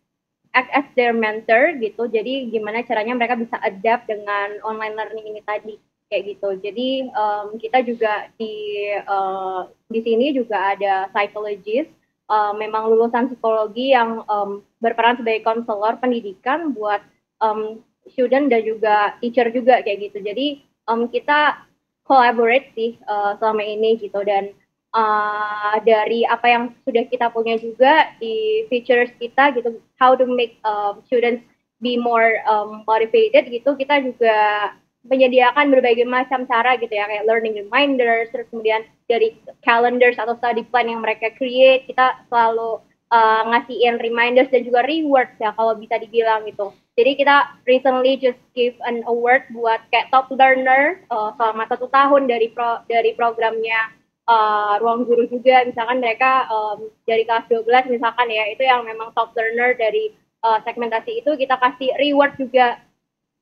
act as their mentor gitu jadi gimana caranya mereka bisa adapt dengan online learning ini tadi kayak gitu. Jadi um, kita juga di uh, di sini juga ada psychologist, uh, memang lulusan psikologi yang um, berperan sebagai konselor pendidikan buat um, student dan juga teacher juga kayak gitu. Jadi um, kita collaborate sih uh, selama ini gitu dan uh, dari apa yang sudah kita punya juga di features kita gitu, how to make um, students be more um, motivated gitu, kita juga menyediakan berbagai macam cara gitu ya kayak learning reminders terus kemudian dari calendars atau study plan yang mereka create kita selalu uh, ngasihin reminders dan juga rewards ya kalau bisa dibilang gitu. Jadi kita recently just give an award buat kayak top learner uh, selama satu tahun dari pro, dari programnya uh, ruang guru juga misalkan mereka um, dari kelas 12 misalkan ya itu yang memang top learner dari uh, segmentasi itu kita kasih reward juga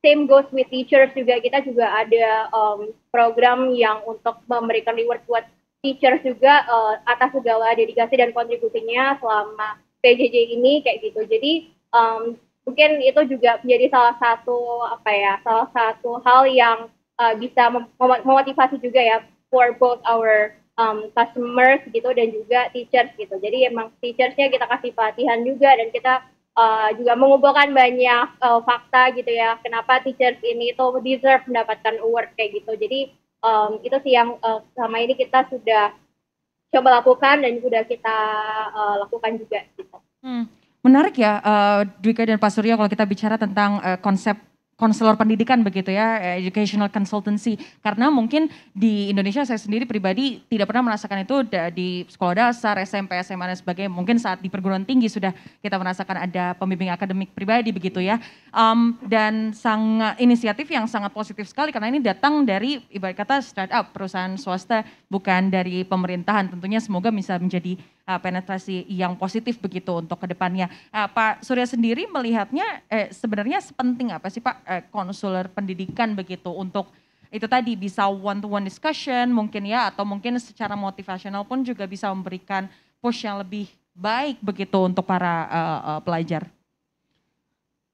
same goes with teachers juga kita juga ada um, program yang untuk memberikan reward buat teachers juga uh, atas segala dedikasi dan kontribusinya selama PJJ ini kayak gitu. Jadi um, mungkin itu juga menjadi salah satu apa ya, salah satu hal yang uh, bisa memotivasi juga ya for both our um, customers gitu dan juga teachers gitu. Jadi emang teachersnya kita kasih pelatihan juga dan kita uh, juga mengumpulkan banyak uh, fakta gitu ya kenapa teachers ini tuh deserve mendapatkan award kayak gitu. Jadi um, itu sih yang uh, selama ini kita sudah coba lakukan dan sudah kita uh, lakukan juga gitu. Hmm. Menarik ya, uh, Dwika dan Pak Surya kalau kita bicara tentang uh, konsep konselor pendidikan begitu ya, eh, educational consultancy. Karena mungkin di Indonesia saya sendiri pribadi tidak pernah merasakan itu di sekolah dasar, SMP, SMA dan sebagainya. Mungkin saat di perguruan tinggi sudah kita merasakan ada pembimbing akademik pribadi begitu ya. Um, dan sangat inisiatif yang sangat positif sekali karena ini datang dari ibarat kata startup perusahaan swasta bukan dari pemerintahan. Tentunya semoga bisa menjadi uh, penetrasi yang positif begitu untuk kedepannya. Uh, Pak Surya sendiri melihatnya eh, sebenarnya sepenting apa sih Pak eh, konselor pendidikan begitu untuk itu tadi bisa one to one discussion mungkin ya atau mungkin secara motivasional pun juga bisa memberikan push yang lebih baik begitu untuk para uh, uh, pelajar.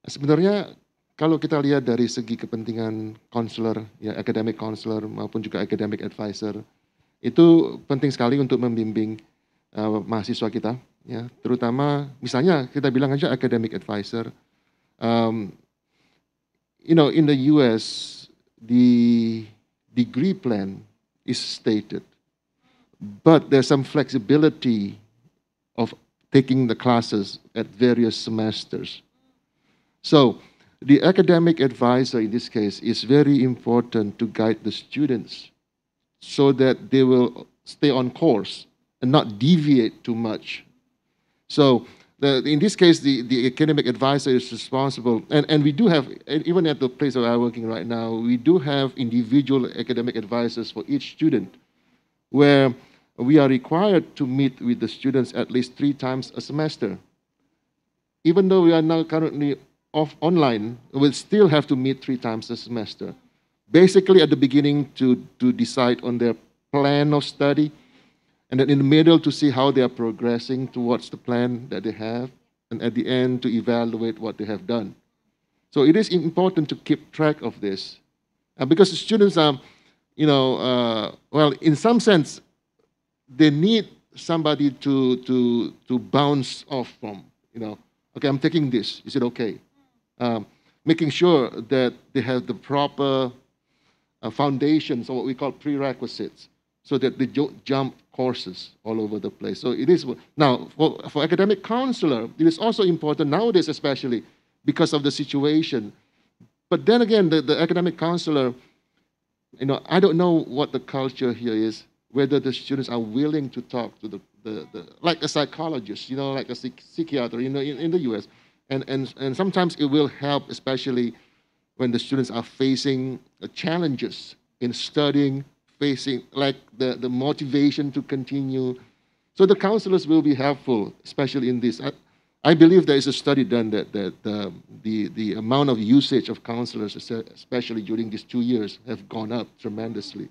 Sebenarnya kalau kita lihat dari segi kepentingan konselor ya academic konselor maupun juga academic advisor itu penting sekali untuk membimbing uh, mahasiswa kita, ya terutama misalnya kita bilang aja academic advisor. Um, you know, in the U.S. the degree plan is stated, but there's some flexibility of taking the classes at various semesters. So the academic advisor in this case is very important to guide the students so that they will stay on course and not deviate too much. So the, in this case, the, the academic advisor is responsible, and, and we do have, even at the place where I'm working right now, we do have individual academic advisors for each student, where we are required to meet with the students at least three times a semester. Even though we are now currently off online, we'll still have to meet three times a semester. Basically, at the beginning, to, to decide on their plan of study, and then in the middle to see how they are progressing towards the plan that they have, and at the end to evaluate what they have done. So it is important to keep track of this, uh, because students are, you know, uh, well, in some sense, they need somebody to to to bounce off from. You know, okay, I'm taking this. Is it okay? Um, making sure that they have the proper uh, foundations or what we call prerequisites, so that they don't jump courses all over the place. So it is now for, for academic counselor, it is also important nowadays, especially because of the situation. But then again, the, the academic counselor, you know, I don't know what the culture here is, whether the students are willing to talk to the, the, the like a psychologist, you know, like a psychiatrist, you know, in, in the US. And, and, and sometimes it will help, especially when the students are facing challenges in studying facing, like the, the motivation to continue. So the counselors will be helpful, especially in this. I, I believe there is a study done that, that um, the, the amount of usage of counselors, especially during these two years, have gone up tremendously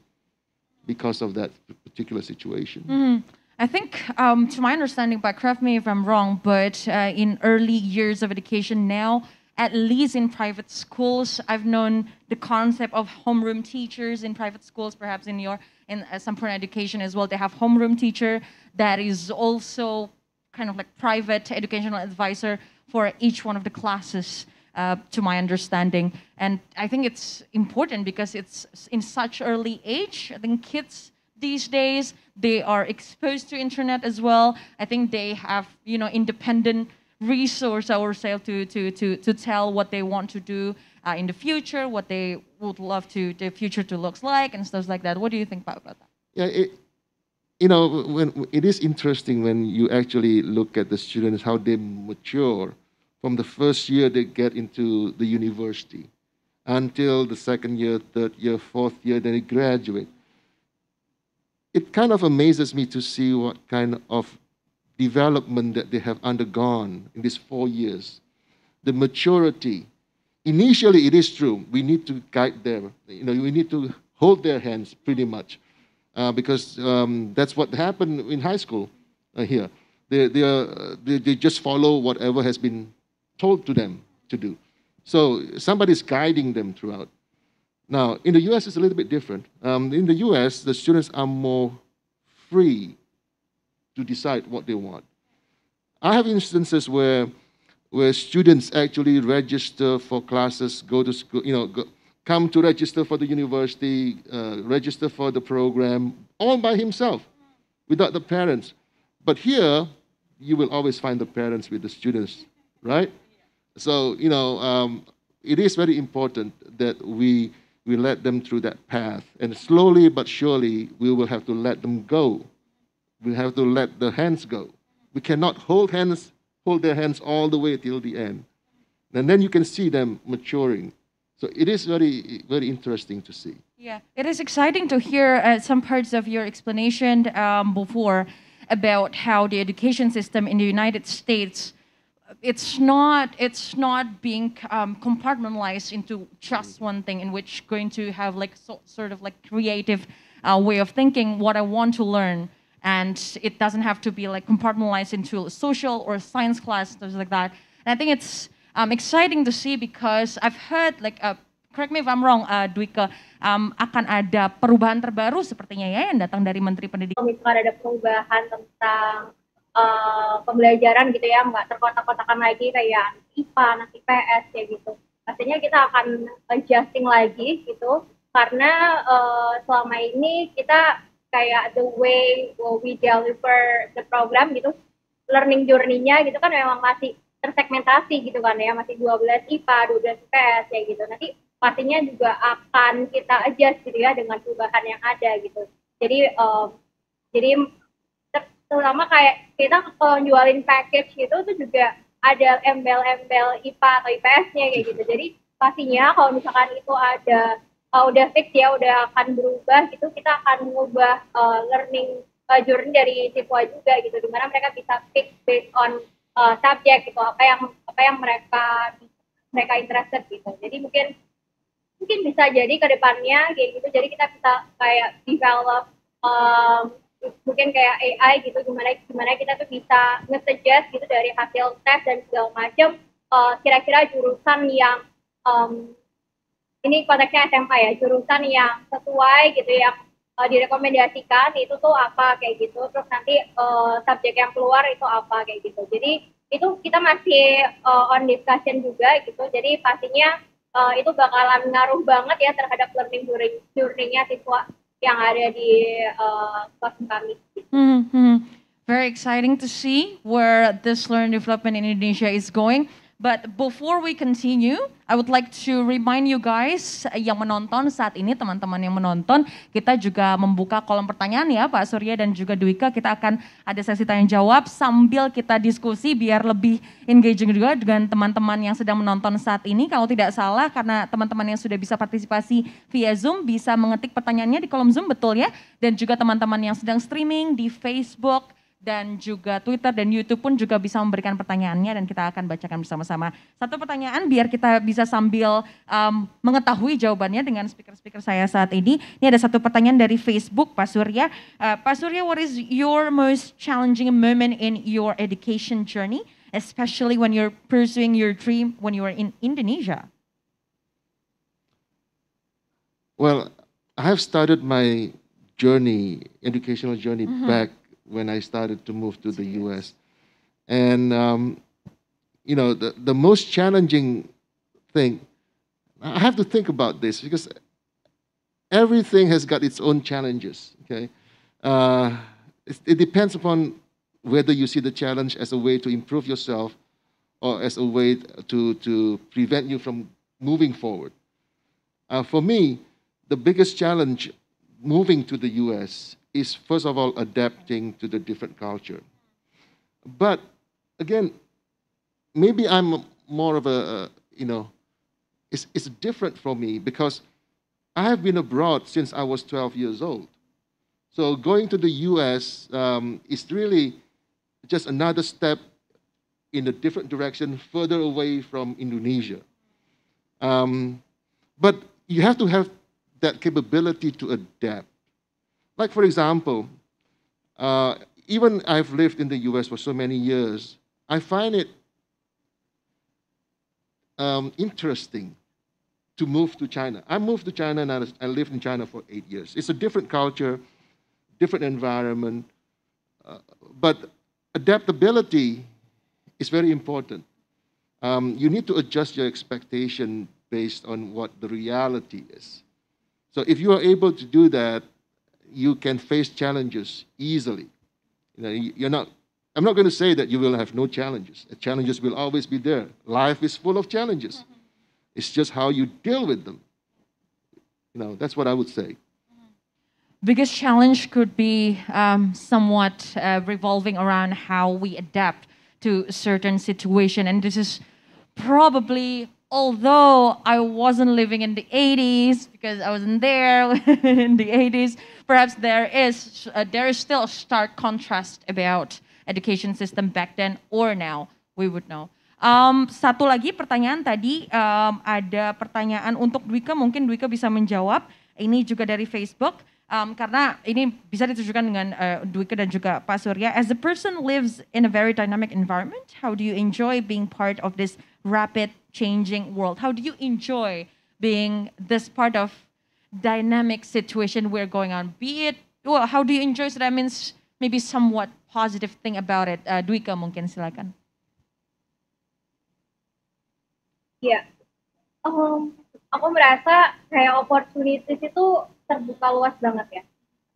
because of that particular situation. Mm. I think, um, to my understanding, but correct me if I'm wrong, but uh, in early years of education now, at least in private schools. I've known the concept of homeroom teachers in private schools, perhaps in your in uh, some foreign education as well. They have homeroom teacher that is also kind of like private educational advisor for each one of the classes. Uh, to my understanding, and I think it's important because it's in such early age. I think kids these days they are exposed to internet as well. I think they have you know independent resource ourselves to, to, to, to tell what they want to do uh, in the future, what they would love to the future to looks like, and stuff like that. What do you think about that? Yeah, it, you know, when, it is interesting when you actually look at the students how they mature from the first year they get into the university until the second year, third year, fourth year, then they graduate. It kind of amazes me to see what kind of development that they have undergone in these four years, the maturity. Initially, it is true, we need to guide them, you know, we need to hold their hands pretty much, uh, because um, that's what happened in high school uh, here. They, they, are, they, they just follow whatever has been told to them to do. So somebody's guiding them throughout. Now, in the US, it's a little bit different. Um, in the US, the students are more free to decide what they want. I have instances where, where students actually register for classes, go to school, you know, go, come to register for the university, uh, register for the program, all by himself, without the parents. But here, you will always find the parents with the students, right? So, you know, um, it is very important that we, we let them through that path. And slowly but surely, we will have to let them go we have to let the hands go. We cannot hold hands, hold their hands all the way till the end. And then you can see them maturing. So it is very, very interesting to see. Yeah, it is exciting to hear uh, some parts of your explanation um, before about how the education system in the United States it's not it's not being um, compartmentalized into just one thing in which going to have like so, sort of like creative uh, way of thinking what i want to learn and it doesn't have to be like compartmentalized into social or science class things like that and i think it's um, exciting to see because i've heard like a uh, correct me if i'm wrong uh, Dwika, um, akan ada perubahan terbaru sepertinya ya yang datang dari menteri pendidikan Misalkan ada perubahan tentang uh, pembelajaran gitu ya nggak terkotak-kotakan lagi kayak IPA nanti PS kayak gitu pastinya kita akan adjusting lagi gitu karena uh, selama ini kita kayak the way we deliver the program gitu learning journey-nya gitu kan memang masih tersegmentasi gitu kan ya masih 12 IPA, 12 IPS ya gitu. Nanti pastinya juga akan kita adjust gitu ya dengan perubahan yang ada gitu. Jadi um, jadi terutama kayak kita kalau jualin package gitu itu juga ada embel-embel IPA atau IPS-nya kayak gitu. Jadi pastinya kalau misalkan itu ada uh, udah fix ya udah akan berubah gitu kita akan mengubah uh, eh, learning uh, journey dari siswa juga gitu dimana mereka bisa fix based on uh, subjek gitu apa yang apa yang mereka mereka interested gitu jadi mungkin mungkin bisa jadi ke depannya kayak gitu jadi kita bisa kayak develop um, mungkin kayak AI gitu gimana gimana kita tuh bisa ngesuggest gitu dari hasil tes dan segala macam uh, kira-kira jurusan yang um, ini konteksnya SMA ya jurusan yang sesuai gitu ya direkomendasikan itu tuh apa kayak gitu terus nanti uh, subjek yang keluar itu apa kayak gitu jadi itu kita masih uh, on discussion juga gitu jadi pastinya uh, itu bakalan ngaruh banget ya terhadap learning journey-nya siswa yang ada di uh, kelas kami. Mm -hmm. Very exciting to see where this learning development in Indonesia is going. But before we continue, I would like to remind you guys yang menonton saat ini, teman-teman yang menonton, kita juga membuka kolom pertanyaan ya Pak Surya dan juga Dwika. Kita akan ada sesi tanya jawab sambil kita diskusi biar lebih engaging juga dengan teman-teman yang sedang menonton saat ini. Kalau tidak salah, karena teman-teman yang sudah bisa partisipasi via Zoom bisa mengetik pertanyaannya di kolom Zoom, betul ya? Dan juga teman-teman yang sedang streaming di Facebook, dan juga Twitter dan YouTube pun juga bisa memberikan pertanyaannya dan kita akan bacakan bersama-sama. Satu pertanyaan biar kita bisa sambil um, mengetahui jawabannya dengan speaker-speaker saya saat ini. Ini ada satu pertanyaan dari Facebook Pak Surya. Uh, Pak Surya, what is your most challenging moment in your education journey, especially when you're pursuing your dream when you are in Indonesia? Well, I have started my journey, educational journey mm -hmm. back when I started to move to the US. And, um, you know, the, the most challenging thing, I have to think about this because everything has got its own challenges, okay? Uh, it, it depends upon whether you see the challenge as a way to improve yourself or as a way to, to prevent you from moving forward. Uh, for me, the biggest challenge moving to the US is first of all adapting to the different culture. But again, maybe I'm more of a, you know, it's, it's different for me because I have been abroad since I was 12 years old. So going to the US um, is really just another step in a different direction, further away from Indonesia. Um, but you have to have that capability to adapt. Like, for example, uh, even I've lived in the US for so many years, I find it um, interesting to move to China. I moved to China and I, lived in China for eight years. It's a different culture, different environment, uh, but adaptability is very important. Um, you need to adjust your expectation based on what the reality is. So if you are able to do that, you can face challenges easily. You know, you're not, I'm not going to say that you will have no challenges. Challenges will always be there. Life is full of challenges. Mm-hmm. It's just how you deal with them. You know, that's what I would say. Mm-hmm. Biggest challenge could be um, somewhat uh, revolving around how we adapt to certain situation, and this is probably although I wasn't living in the 80s because I wasn't there in the 80s, perhaps there is uh, there is still a stark contrast about education system back then or now. We would know. Um, satu lagi pertanyaan tadi um, ada pertanyaan untuk Dwika mungkin Dwika bisa menjawab. Ini juga dari Facebook um, karena ini bisa ditujukan dengan uh, Dwika dan juga Pak Surya. As a person lives in a very dynamic environment, how do you enjoy being part of this rapid changing world? How do you enjoy being this part of dynamic situation we're going on. Be it, well, how do you enjoy? So that means maybe somewhat positive thing about it. Uh, Dwika mungkin silakan. Iya. Um, aku merasa kayak opportunities itu terbuka luas banget ya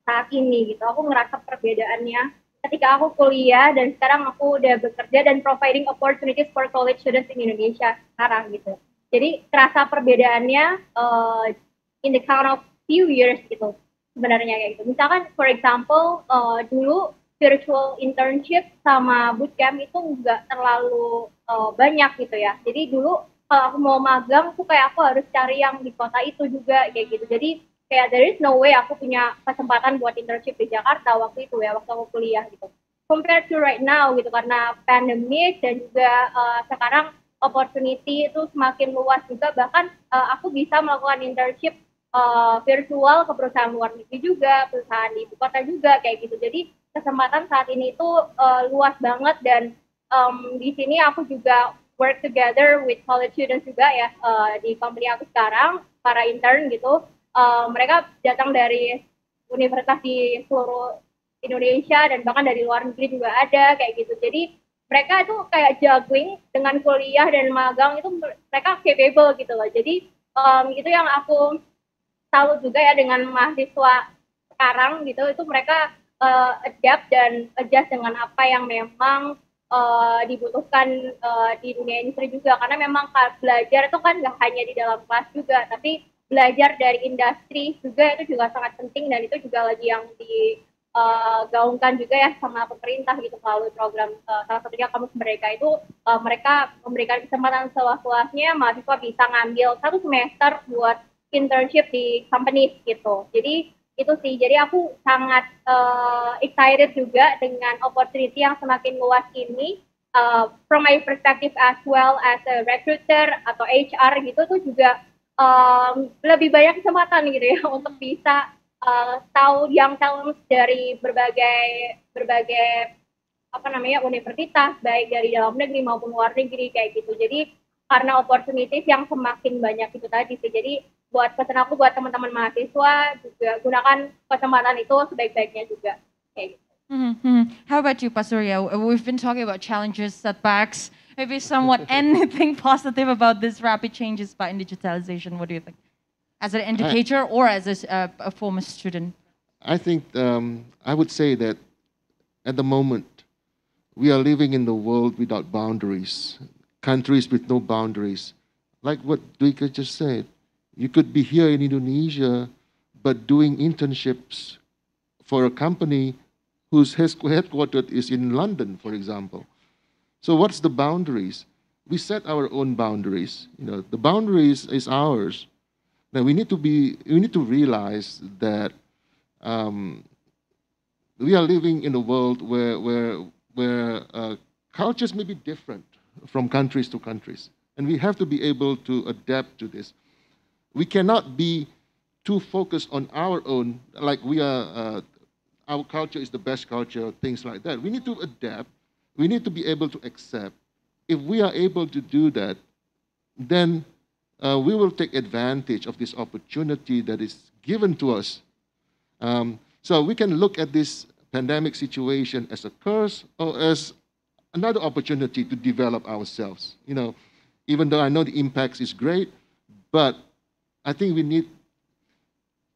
saat ini gitu. Aku ngerasa perbedaannya ketika aku kuliah dan sekarang aku udah bekerja dan providing opportunities for college students in Indonesia sekarang gitu. Jadi terasa perbedaannya uh, in the count of few years gitu sebenarnya kayak gitu. Misalkan for example uh, dulu virtual internship sama bootcamp itu nggak terlalu uh, banyak gitu ya. Jadi dulu kalau aku mau magang tuh kayak aku harus cari yang di kota itu juga kayak gitu. Jadi kayak there is no way aku punya kesempatan buat internship di Jakarta waktu itu ya waktu aku kuliah gitu. Compared to right now gitu karena pandemic dan juga uh, sekarang opportunity itu semakin luas juga bahkan uh, aku bisa melakukan internship uh, virtual ke perusahaan luar negeri juga, perusahaan di ibu kota juga kayak gitu. Jadi kesempatan saat ini itu uh, eh, luas banget dan um, di sini aku juga work together with college students juga ya uh, di company aku sekarang para intern gitu. Uh, mereka datang dari universitas di seluruh Indonesia dan bahkan dari luar negeri juga ada kayak gitu. Jadi mereka itu kayak juggling dengan kuliah dan magang itu mereka capable gitu loh. Jadi um, itu yang aku salut juga ya dengan mahasiswa sekarang gitu itu mereka uh, adapt dan adjust dengan apa yang memang uh, dibutuhkan uh, di dunia industri juga karena memang belajar itu kan nggak hanya di dalam kelas juga tapi belajar dari industri juga itu juga sangat penting dan itu juga lagi yang digaungkan juga ya sama pemerintah gitu melalui program uh, salah satunya kamu mereka itu uh, mereka memberikan kesempatan seluas-luasnya mahasiswa bisa ngambil satu semester buat internship di companies gitu. Jadi itu sih. Jadi aku sangat uh, excited juga dengan opportunity yang semakin luas ini. Uh, from my perspective as well as a recruiter atau HR gitu tuh juga um, lebih banyak kesempatan gitu ya untuk bisa uh, tahu yang tahu dari berbagai berbagai apa namanya universitas baik dari dalam negeri maupun luar negeri kayak gitu. Jadi karena opportunities yang semakin banyak itu tadi sih. Jadi buat pesan aku buat teman-teman mahasiswa juga gunakan kesempatan itu sebaik-baiknya juga kayak gitu. Mm -hmm. How about you, Pasuria? We've been talking about challenges, setbacks, maybe somewhat anything positive about this rapid changes in digitalization. What do you think? As an educator I, or as a, uh, a, former student? I think um, I would say that at the moment, we are living in the world without boundaries, countries with no boundaries. Like what Duika just said, you could be here in Indonesia, but doing internships for a company whose headquarters is in London, for example. So what's the boundaries? We set our own boundaries. You know, the boundaries is ours. Now we need to be, we need to realize that um, we are living in a world where where where uh, cultures may be different from countries to countries, and we have to be able to adapt to this. We cannot be too focused on our own, like we are, uh, our culture is the best culture, things like that. We need to adapt. We need to be able to accept. If we are able to do that, then uh, we will take advantage of this opportunity that is given to us. Um, so we can look at this pandemic situation as a curse or as another opportunity to develop ourselves. You know, even though I know the impacts is great, but I think we need,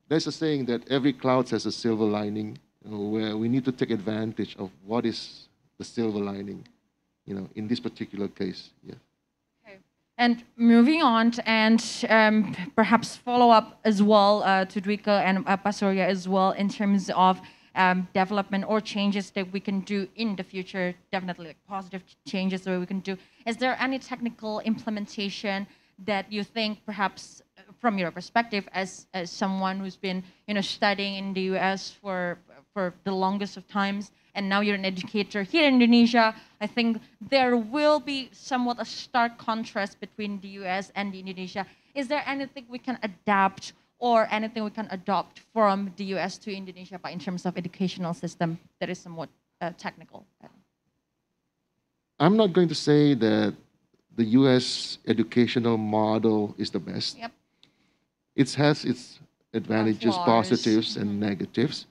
there's a saying that every cloud has a silver lining, you know, where we need to take advantage of what is the silver lining, you know, in this particular case. Yeah. And moving on, and um, perhaps follow up as well uh, to Dwika and uh, Pasoria as well in terms of um, development or changes that we can do in the future, definitely like positive changes that we can do. Is there any technical implementation that you think perhaps from your perspective as, as someone who's been you know studying in the US for for the longest of times and now you're an educator here in Indonesia I think there will be somewhat a stark contrast between the US and the Indonesia is there anything we can adapt or anything we can adopt from the US to Indonesia but in terms of educational system that is somewhat uh, technical I'm not going to say that the US educational model is the best yep. It has its advantages, positives, and negatives.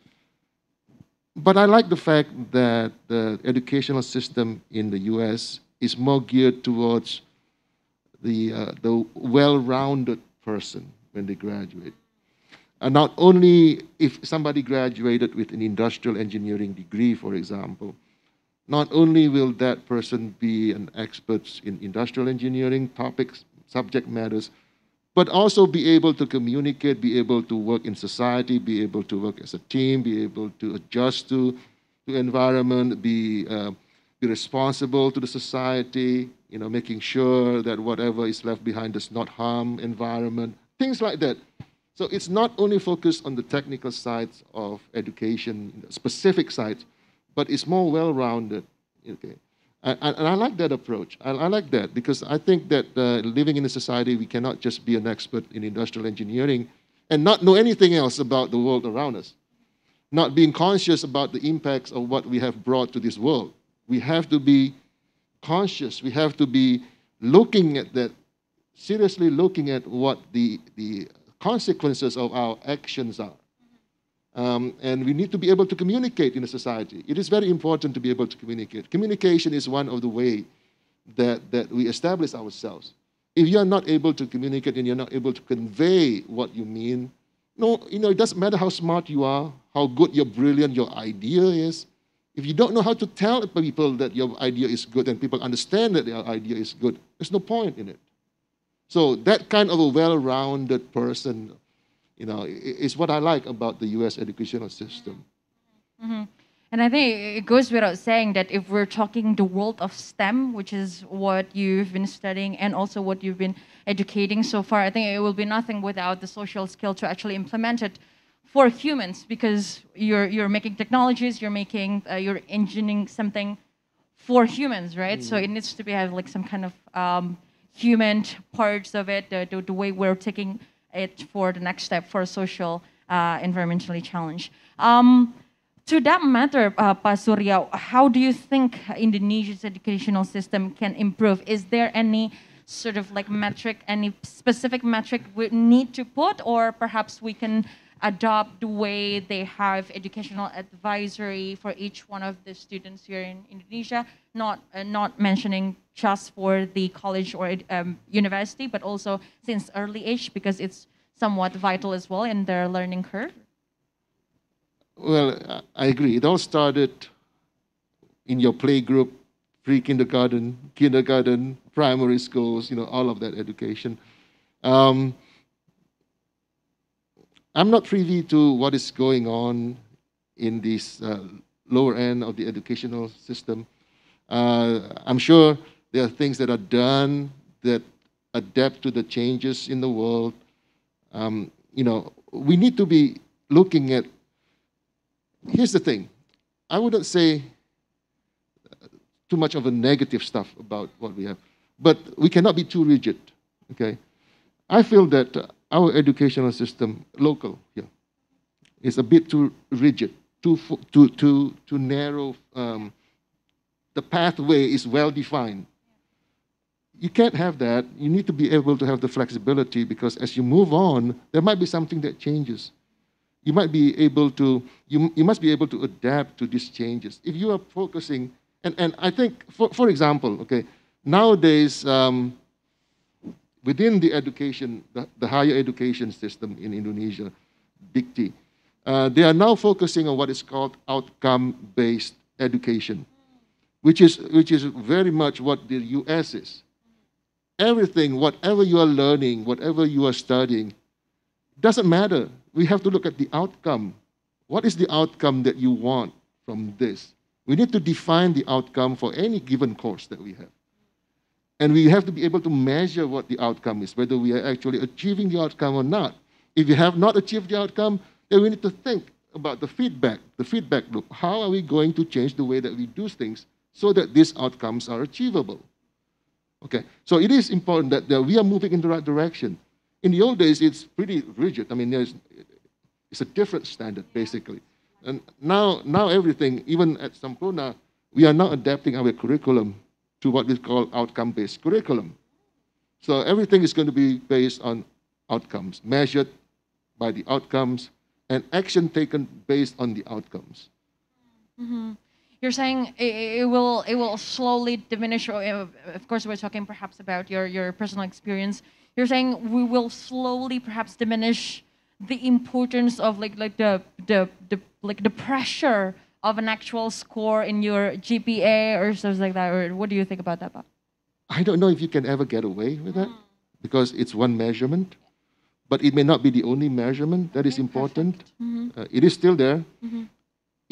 But I like the fact that the educational system in the US is more geared towards the, uh, the well rounded person when they graduate. And uh, not only if somebody graduated with an industrial engineering degree, for example, not only will that person be an expert in industrial engineering topics, subject matters, but also be able to communicate, be able to work in society, be able to work as a team, be able to adjust to to environment, be uh, be responsible to the society, you know, making sure that whatever is left behind does not harm environment, things like that. So it's not only focused on the technical sides of education, specific sides, but it's more well-rounded. Okay. And, and I like that approach. I, I, like that because I think that uh, living in a society, we cannot just be an expert in industrial engineering and not know anything else about the world around us, not being conscious about the impacts of what we have brought to this world. We have to be conscious. We have to be looking at that, seriously looking at what the, the consequences of our actions are. Um, and we need to be able to communicate in a society. It is very important to be able to communicate. Communication is one of the way that, that we establish ourselves. If you are not able to communicate and you're not able to convey what you mean, no, you know, it doesn't matter how smart you are, how good your brilliant your idea is. If you don't know how to tell people that your idea is good and people understand that your idea is good, there's no point in it. So that kind of a well-rounded person you know, it's what I like about the U.S. educational system. Mm-hmm. And I think it goes without saying that if we're talking the world of STEM, which is what you've been studying and also what you've been educating so far, I think it will be nothing without the social skill to actually implement it for humans because you're you're making technologies, you're making uh, you're engineering something for humans, right? Mm. So mm-hmm. it needs to be have like some kind of um, human parts of it, the, the, the way we're taking it for the next step for social uh, environmentally challenged. Um, to that matter, uh, Surya, how do you think Indonesia's educational system can improve? Is there any sort of like metric, any specific metric we need to put, or perhaps we can adopt the way they have educational advisory for each one of the students here in Indonesia not uh, not mentioning just for the college or um, university, but also since early age because it's somewhat vital as well in their learning curve? Well, I agree. It all started in your playgroup, pre-kindergarten, kindergarten, primary schools, you know, all of that education. Um, I'm not privy to what is going on in this uh, lower end of the educational system. Uh, I'm sure there are things that are done that adapt to the changes in the world. Um, you know, we need to be looking at. Here's the thing, I wouldn't say too much of a negative stuff about what we have, but we cannot be too rigid. Okay, I feel that our educational system, local here, is a bit too rigid, too too too too narrow. Um, the pathway is well defined. You can't have that. You need to be able to have the flexibility because as you move on, there might be something that changes. You might be able to, you, you must be able to adapt to these changes. If you are focusing, and, and I think, for, for example, okay, nowadays, um, within the education, the, the, higher education system in Indonesia, DICTI, uh, they are now focusing on what is called outcome-based education which is, which is very much what the US is. Everything, whatever you are learning, whatever you are studying, doesn't matter. We have to look at the outcome. What is the outcome that you want from this? We need to define the outcome for any given course that we have. And we have to be able to measure what the outcome is, whether we are actually achieving the outcome or not. If we have not achieved the outcome, then we need to think about the feedback, the feedback loop. How are we going to change the way that we do things so that these outcomes are achievable. Okay, so it is important that, that we are moving in the right direction. In the old days, it's pretty rigid. I mean, there's, it's a different standard, basically. And now, now everything, even at Sampurna, we are now adapting our curriculum to what we call outcome-based curriculum. So everything is going to be based on outcomes, measured by the outcomes, and action taken based on the outcomes. Mm -hmm you're saying it, it, will it will slowly diminish. Of course, we're talking perhaps about your your personal experience. You're saying we will slowly perhaps diminish the importance of like like the the, the like the pressure of an actual score in your GPA or something like that. Or what do you think about that, Bob? I don't know if you can ever get away with that mm. because it's one measurement, but it may not be the only measurement that okay, is important. Mm -hmm. uh, it is still there. Mm -hmm.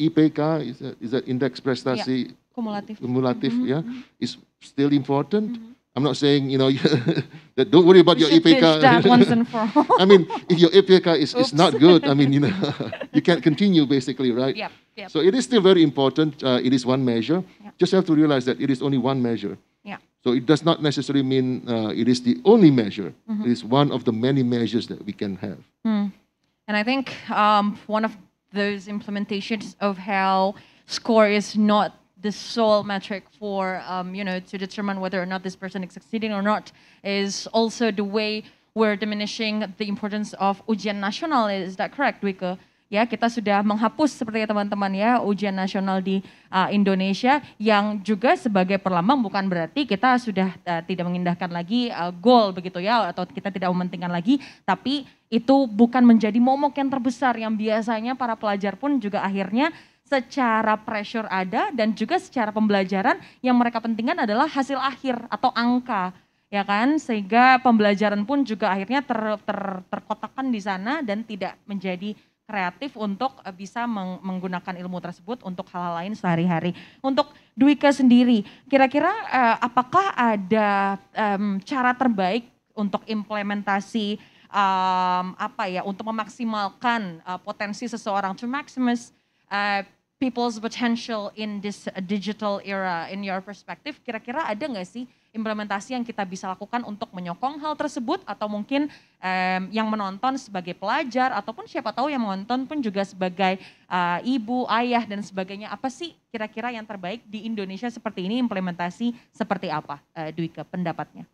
IPK is, a, is an index prestasi yeah. cumulative, cumulative mm -hmm. yeah, mm-hmm. is still important. Mm -hmm. I'm not saying you know don't worry about you your IPK. That once and for all. I mean, if your IPK is, is not good, I mean you know you can't continue basically, right? Yeah. Yep. So it is still very important. Uh, it is one measure. Yep. Just have to realize that it is only one measure. Yeah. So it does not necessarily mean uh, it is the only measure. Mm -hmm. It is one of the many measures that we can have. Hmm. And I think um, one of those implementations of how score is not the sole metric for um, you know to determine whether or not this person is succeeding or not is also the way we're diminishing the importance of ujian nasional. Is that correct, Wika? ya kita sudah menghapus seperti teman-teman ya ujian nasional di uh, Indonesia yang juga sebagai perlambang bukan berarti kita sudah uh, tidak mengindahkan lagi uh, goal begitu ya atau kita tidak mementingkan lagi tapi itu bukan menjadi momok yang terbesar yang biasanya para pelajar pun juga akhirnya secara pressure ada dan juga secara pembelajaran yang mereka pentingkan adalah hasil akhir atau angka ya kan sehingga pembelajaran pun juga akhirnya ter, ter, terkotakkan di sana dan tidak menjadi kreatif untuk eh, bisa menggunakan ilmu tersebut untuk hal-hal lain sehari-hari. Untuk Dwika sendiri, kira-kira uh, apakah ada um, cara terbaik untuk implementasi um, apa ya untuk memaksimalkan uh, potensi seseorang to maximize uh, people's potential in this uh, digital era in your perspective kira-kira ada nggak sih implementasi yang kita bisa lakukan untuk menyokong hal tersebut atau mungkin um, yang menonton sebagai pelajar ataupun siapa tahu yang menonton pun juga sebagai uh, ibu ayah dan sebagainya apa sih kira-kira yang terbaik di Indonesia seperti ini implementasi seperti apa uh, eh, Dwi ke pendapatnya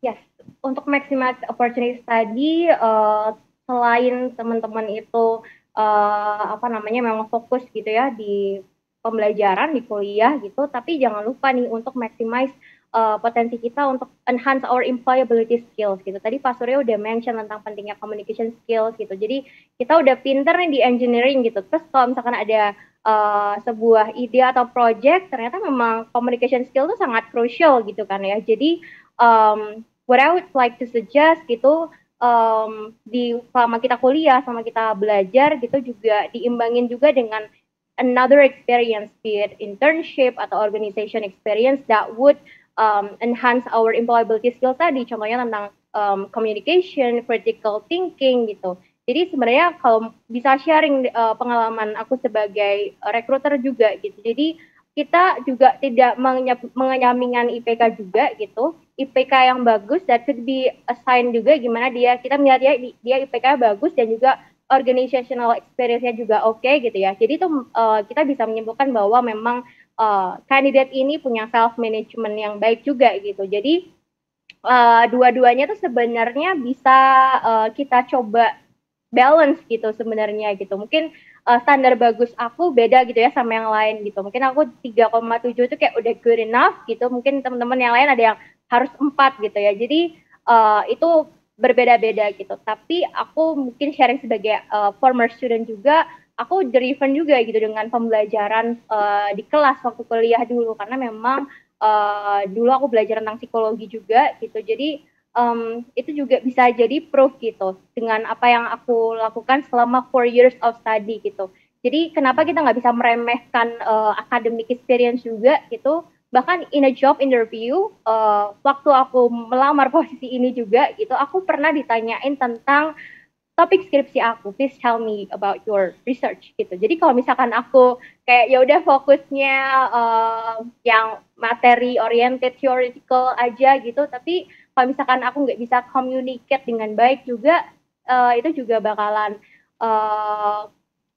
Yes untuk maximize opportunity tadi uh, selain teman-teman itu uh, apa namanya memang fokus gitu ya di pembelajaran di kuliah gitu tapi jangan lupa nih untuk maximize uh, potensi kita untuk enhance our employability skills gitu tadi Pak Surya udah mention tentang pentingnya communication skills gitu jadi kita udah pinter nih di engineering gitu terus kalau misalkan ada uh, sebuah ide atau project ternyata memang communication skill itu sangat crucial gitu kan ya jadi um, what I would like to suggest gitu um, di selama kita kuliah, selama kita belajar gitu juga diimbangin juga dengan another experience, be it internship atau organization experience that would um, enhance our employability skill tadi. Contohnya tentang um, communication, critical thinking gitu. Jadi sebenarnya kalau bisa sharing uh, pengalaman aku sebagai recruiter juga gitu. Jadi kita juga tidak menyampingkan IPK juga gitu IPK yang bagus dan could be assigned juga gimana dia kita melihat dia dia IPK bagus dan juga organizational experience-nya juga oke okay, gitu ya. Jadi itu uh, kita bisa menyimpulkan bahwa memang uh, eh, kandidat ini punya self management yang baik juga gitu. Jadi uh, dua-duanya tuh sebenarnya bisa uh, kita coba balance gitu sebenarnya gitu. Mungkin uh, standar bagus aku beda gitu ya sama yang lain gitu. Mungkin aku 3,7 itu kayak udah good enough gitu. Mungkin teman-teman yang lain ada yang harus empat gitu ya jadi uh, itu berbeda-beda gitu tapi aku mungkin sharing sebagai uh, former student juga aku driven juga gitu dengan pembelajaran uh, di kelas waktu kuliah dulu karena memang uh, dulu aku belajar tentang psikologi juga gitu jadi um, itu juga bisa jadi pro gitu dengan apa yang aku lakukan selama four years of study gitu jadi kenapa kita nggak bisa meremehkan uh, academic experience juga gitu bahkan in a job interview uh, waktu aku melamar posisi ini juga gitu aku pernah ditanyain tentang topik skripsi aku please tell me about your research gitu jadi kalau misalkan aku kayak ya udah fokusnya uh, yang materi oriented theoretical aja gitu tapi kalau misalkan aku nggak bisa communicate dengan baik juga uh, itu juga bakalan uh,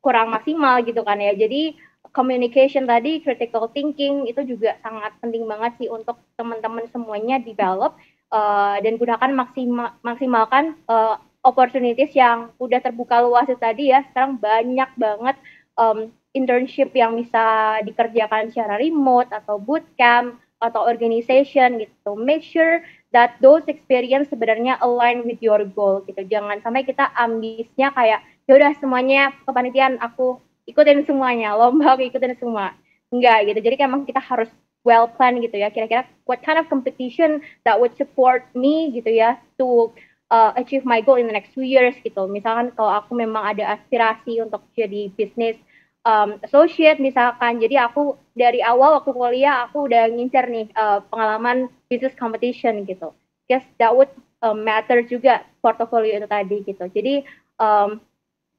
kurang maksimal gitu kan ya jadi communication tadi, critical thinking itu juga sangat penting banget sih untuk teman-teman semuanya develop uh, dan gunakan maksima, maksimalkan uh, opportunities yang udah terbuka luas tadi ya. Sekarang banyak banget um, internship yang bisa dikerjakan secara remote atau bootcamp atau organization gitu. Make sure that those experience sebenarnya align with your goal gitu. Jangan sampai kita ambisnya kayak ya udah semuanya kepanitiaan aku ikutin semuanya lomba aku ikutin semua enggak gitu jadi kayak emang kita harus well plan gitu ya kira-kira what kind of competition that would support me gitu ya to uh, achieve my goal in the next two years gitu misalkan kalau aku memang ada aspirasi untuk jadi business um, associate misalkan jadi aku dari awal waktu kuliah aku udah ngincer nih uh, pengalaman business competition gitu guess that would uh, matter juga portfolio itu tadi gitu jadi um,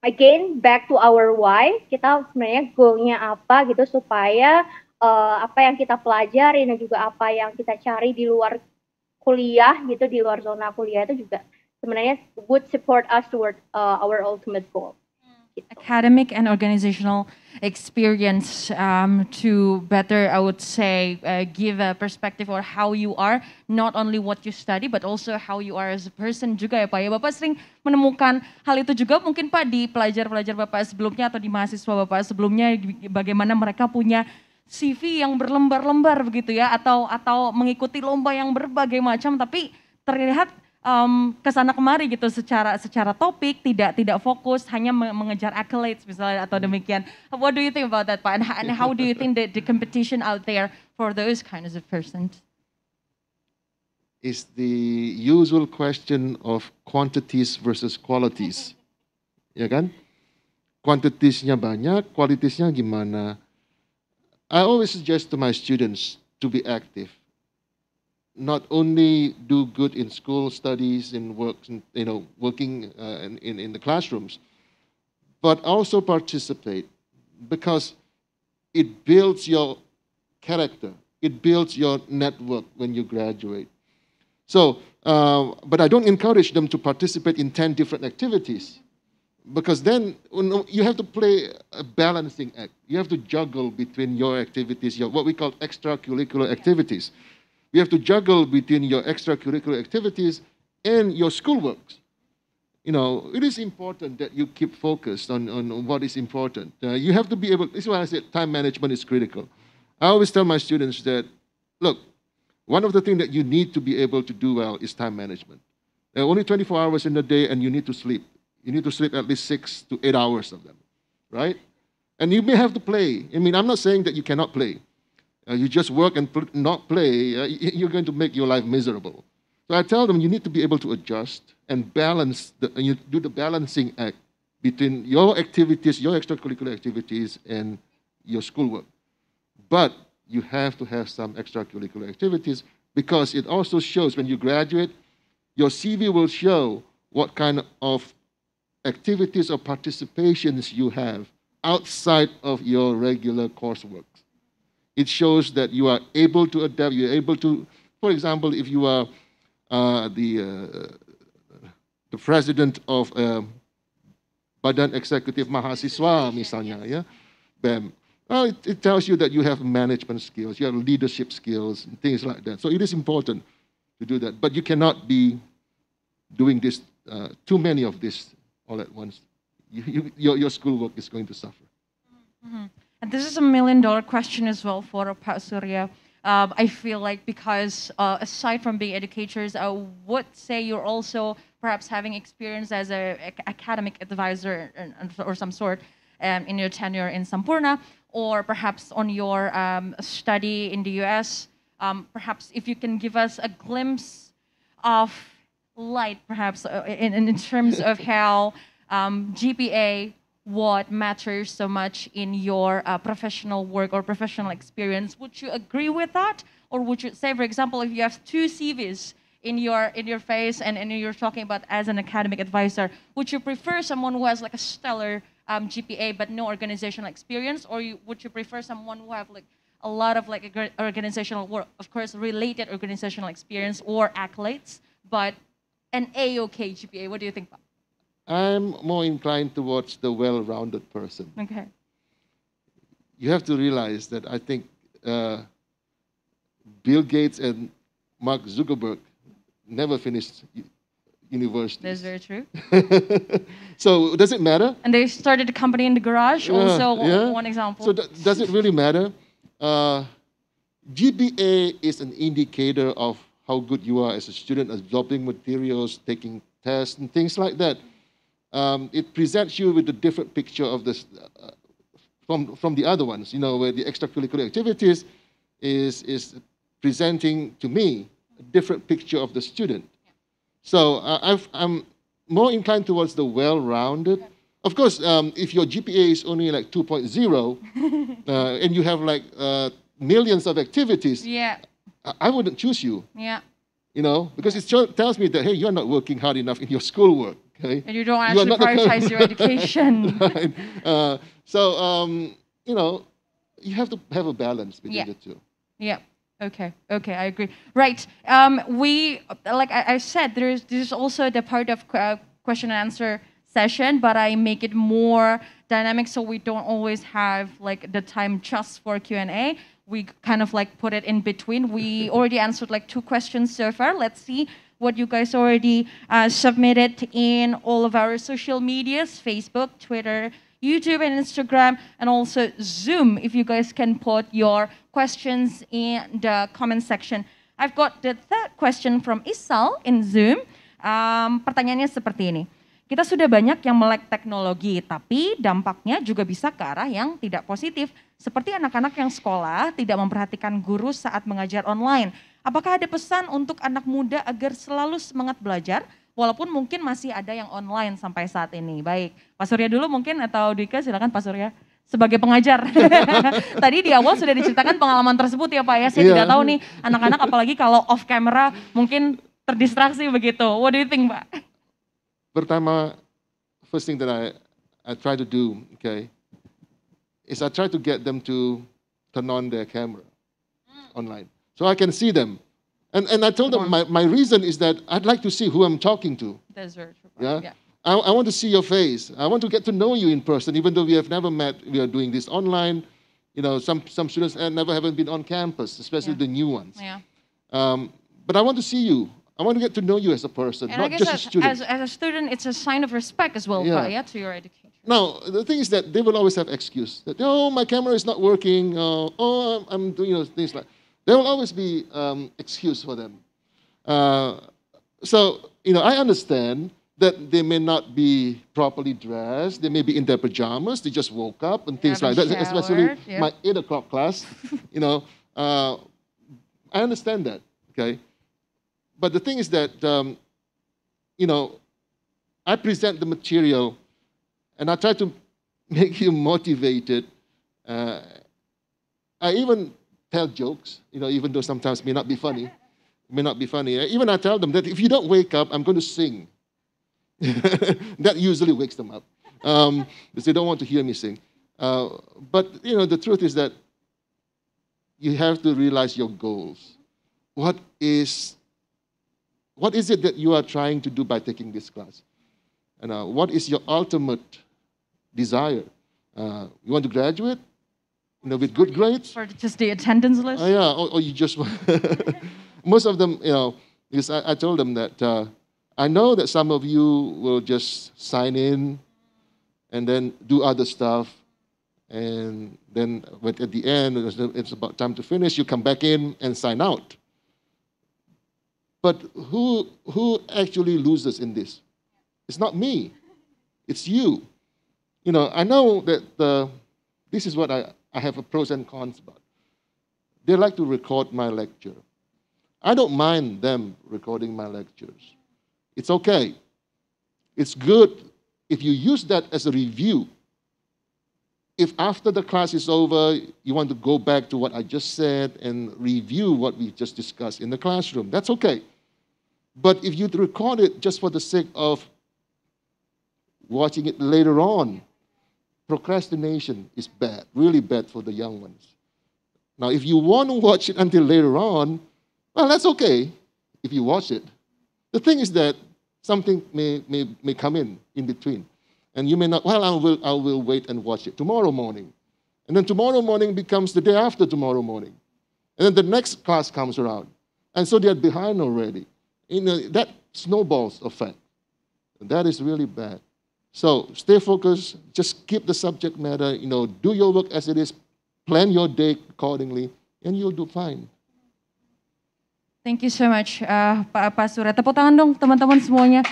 again back to our why kita sebenarnya goalnya apa gitu supaya uh, apa yang kita pelajari dan juga apa yang kita cari di luar kuliah gitu di luar zona kuliah itu juga sebenarnya would support us toward uh, our ultimate goal. Gitu. Academic and organizational experience um, to better, I would say, uh, give a perspective or how you are, not only what you study, but also how you are as a person juga ya Pak. Ya Bapak sering menemukan hal itu juga mungkin Pak di pelajar-pelajar Bapak sebelumnya atau di mahasiswa Bapak sebelumnya, bagaimana mereka punya CV yang berlembar-lembar begitu ya, atau atau mengikuti lomba yang berbagai macam, tapi terlihat um, kesana kemari gitu secara secara topik tidak tidak fokus hanya mengejar accolades misalnya atau hmm. demikian. What do you think about that Pak? And, and how do you think that the competition out there for those kinds of persons? Is the usual question of quantities versus qualities, ya kan? Quantitiesnya banyak, kualitasnya gimana? I always suggest to my students to be active. not only do good in school studies and work, you know, working uh, in, in the classrooms, but also participate because it builds your character. It builds your network when you graduate. So, uh, but I don't encourage them to participate in 10 different activities because then oh, you have to play a balancing act. You have to juggle between your activities, your, what we call extracurricular activities. You have to juggle between your extracurricular activities and your schoolwork. You know, it is important that you keep focused on, on what is important. Uh, you have to be able, this is why I said time management is critical. I always tell my students that, look, one of the things that you need to be able to do well is time management. There are only 24 hours in the day, and you need to sleep. You need to sleep at least six to eight hours of them, right? And you may have to play. I mean, I'm not saying that you cannot play. Uh, you just work and pl- not play, uh, you're going to make your life miserable. So I tell them you need to be able to adjust and balance, the, and you do the balancing act between your activities, your extracurricular activities, and your schoolwork. But you have to have some extracurricular activities because it also shows when you graduate, your CV will show what kind of activities or participations you have outside of your regular coursework. It shows that you are able to adapt. You're able to, for example, if you are uh, the uh, the president of uh, Badan Eksekutif Mahasiswa misalnya, yeah, BEM. Well, uh, it, it tells you that you have management skills, you have leadership skills, and things like that. So it is important to do that, but you cannot be doing this uh, too many of this all at once. You, you, your, your schoolwork is going to suffer. Mm -hmm. And this is a million dollar question as well for Surya. Um, I feel like because uh, aside from being educators, I would say you're also perhaps having experience as an academic advisor or, some sort um, in your tenure in Sampurna, or perhaps on your um, study in the US. Um, perhaps if you can give us a glimpse of light, perhaps uh, in, in terms of how um, GPA what matters so much in your uh, professional work or professional experience. Would you agree with that, or would you say, for example, if you have two CVs in your in your face and, and you're talking about as an academic advisor, would you prefer someone who has like a stellar um, GPA but no organizational experience, or you, would you prefer someone who have like a lot of like organizational work, of course, related organizational experience or accolades, but an AOK GPA? What do you think, I'm more inclined towards the well rounded person. Okay. You have to realize that I think uh, Bill Gates and Mark Zuckerberg never finished university. That's very true. so does it matter? And they started a company in the garage, yeah, also yeah. one example. So does it really matter? Uh, GPA is an indicator of how good you are as a student, absorbing materials, taking tests, and things like that um, it presents you with a different picture of this uh, from, from the other ones, you know, where the extracurricular activities is, is presenting to me a different picture of the student. So uh, i am more inclined towards the well-rounded. Of course, um, if your GPA is only like 2.0 uh, and you have like uh, millions of activities, yeah. I, I wouldn't choose you. Yeah. You know, because it tells me that, hey, you're not working hard enough in your schoolwork. Okay? And you don't actually you prioritize your education. right. uh, so, um, you know, you have to have a balance between yeah. the two. Yeah. Okay, okay, I agree. Right, um, we like I, I, said, there is this is also the part of uh, question and answer session, but I make it more dynamic so we don't always have like the time just for Q and A. We kind of like put it in between. We already answered like two questions so far. Let's see what you guys already uh, submitted in all of our social medias Facebook, Twitter, YouTube, and Instagram, and also Zoom if you guys can put your questions in the comment section. I've got the third question from Isal in Zoom. Um, pertanyaannya seperti ini. Kita sudah banyak yang melek teknologi, tapi dampaknya juga bisa ke arah yang tidak positif. Seperti anak-anak yang sekolah tidak memperhatikan guru saat mengajar online Apakah ada pesan untuk anak muda agar selalu semangat belajar walaupun mungkin masih ada yang online sampai saat ini? Baik, Pak Surya dulu mungkin atau Dika silakan Pak Surya sebagai pengajar. Tadi di awal sudah diceritakan pengalaman tersebut ya Pak ya. Saya yeah. tidak iya. tahu nih anak-anak apalagi kalau off camera mungkin terdistraksi begitu. What do you think Pak? Pertama, first thing that I, I try to do, okay, is I try to get them to turn on their camera hmm. online. so I can see them. And, and I told them my, my reason is that I'd like to see who I'm talking to. That's very Yeah. yeah. I, I want to see your face. I want to get to know you in person, even though we have never met. We are doing this online. You know, some, some students uh, never haven't been on campus, especially yeah. the new ones. Yeah. Um, but I want to see you. I want to get to know you as a person, and not just as, a student. As, as, a student, it's a sign of respect as well, yeah. to your education. Now, the thing is that they will always have excuse that, oh, my camera is not working, oh, oh I'm, I'm doing you know, things like there will always be um, excuse for them. Uh, so, you know, I understand that they may not be properly dressed. They may be in their pajamas. They just woke up and things like that. Especially yep. my eight o'clock class. you know, uh, I understand that. Okay, but the thing is that um, you know, I present the material, and I try to make you motivated. Uh, I even tell jokes, you know, even though sometimes may not be funny, may not be funny. Eh? Even I tell them that if you don't wake up, I'm going to sing. that usually wakes them up um, because they don't want to hear me sing. Uh, but you know, the truth is that you have to realize your goals. What is what is it that you are trying to do by taking this class? And uh, what is your ultimate desire? Uh, you want to graduate? you know, with good grades. Or just the attendance list? Uh, yeah, or, or, you just, most of them, you know, because I, I told them that uh, I know that some of you will just sign in and then do other stuff. And then but at the end, it's about time to finish, you come back in and sign out. But who, who actually loses in this? It's not me, it's you. You know, I know that this is what I, I have a pros and cons but They like to record my lecture. I don't mind them recording my lectures. It's okay. It's good if you use that as a review. If after the class is over, you want to go back to what I just said and review what we just discussed in the classroom, that's okay. But if you record it just for the sake of watching it later on, procrastination is bad, really bad for the young ones. Now, if you want to watch it until later on, well, that's okay if you watch it. The thing is that something may, may, may come in in between. And you may not, well, I will, I will wait and watch it tomorrow morning. And then tomorrow morning becomes the day after tomorrow morning. And then the next class comes around. And so they are behind already. You know, that snowballs effect. that is really bad. So stay focused. Just keep the subject matter. You know, do your work as it is. Plan your day accordingly, and you'll do fine. Thank you so much, uh, Pak Pak Surya. Tepuk tangan dong, teman-teman semuanya.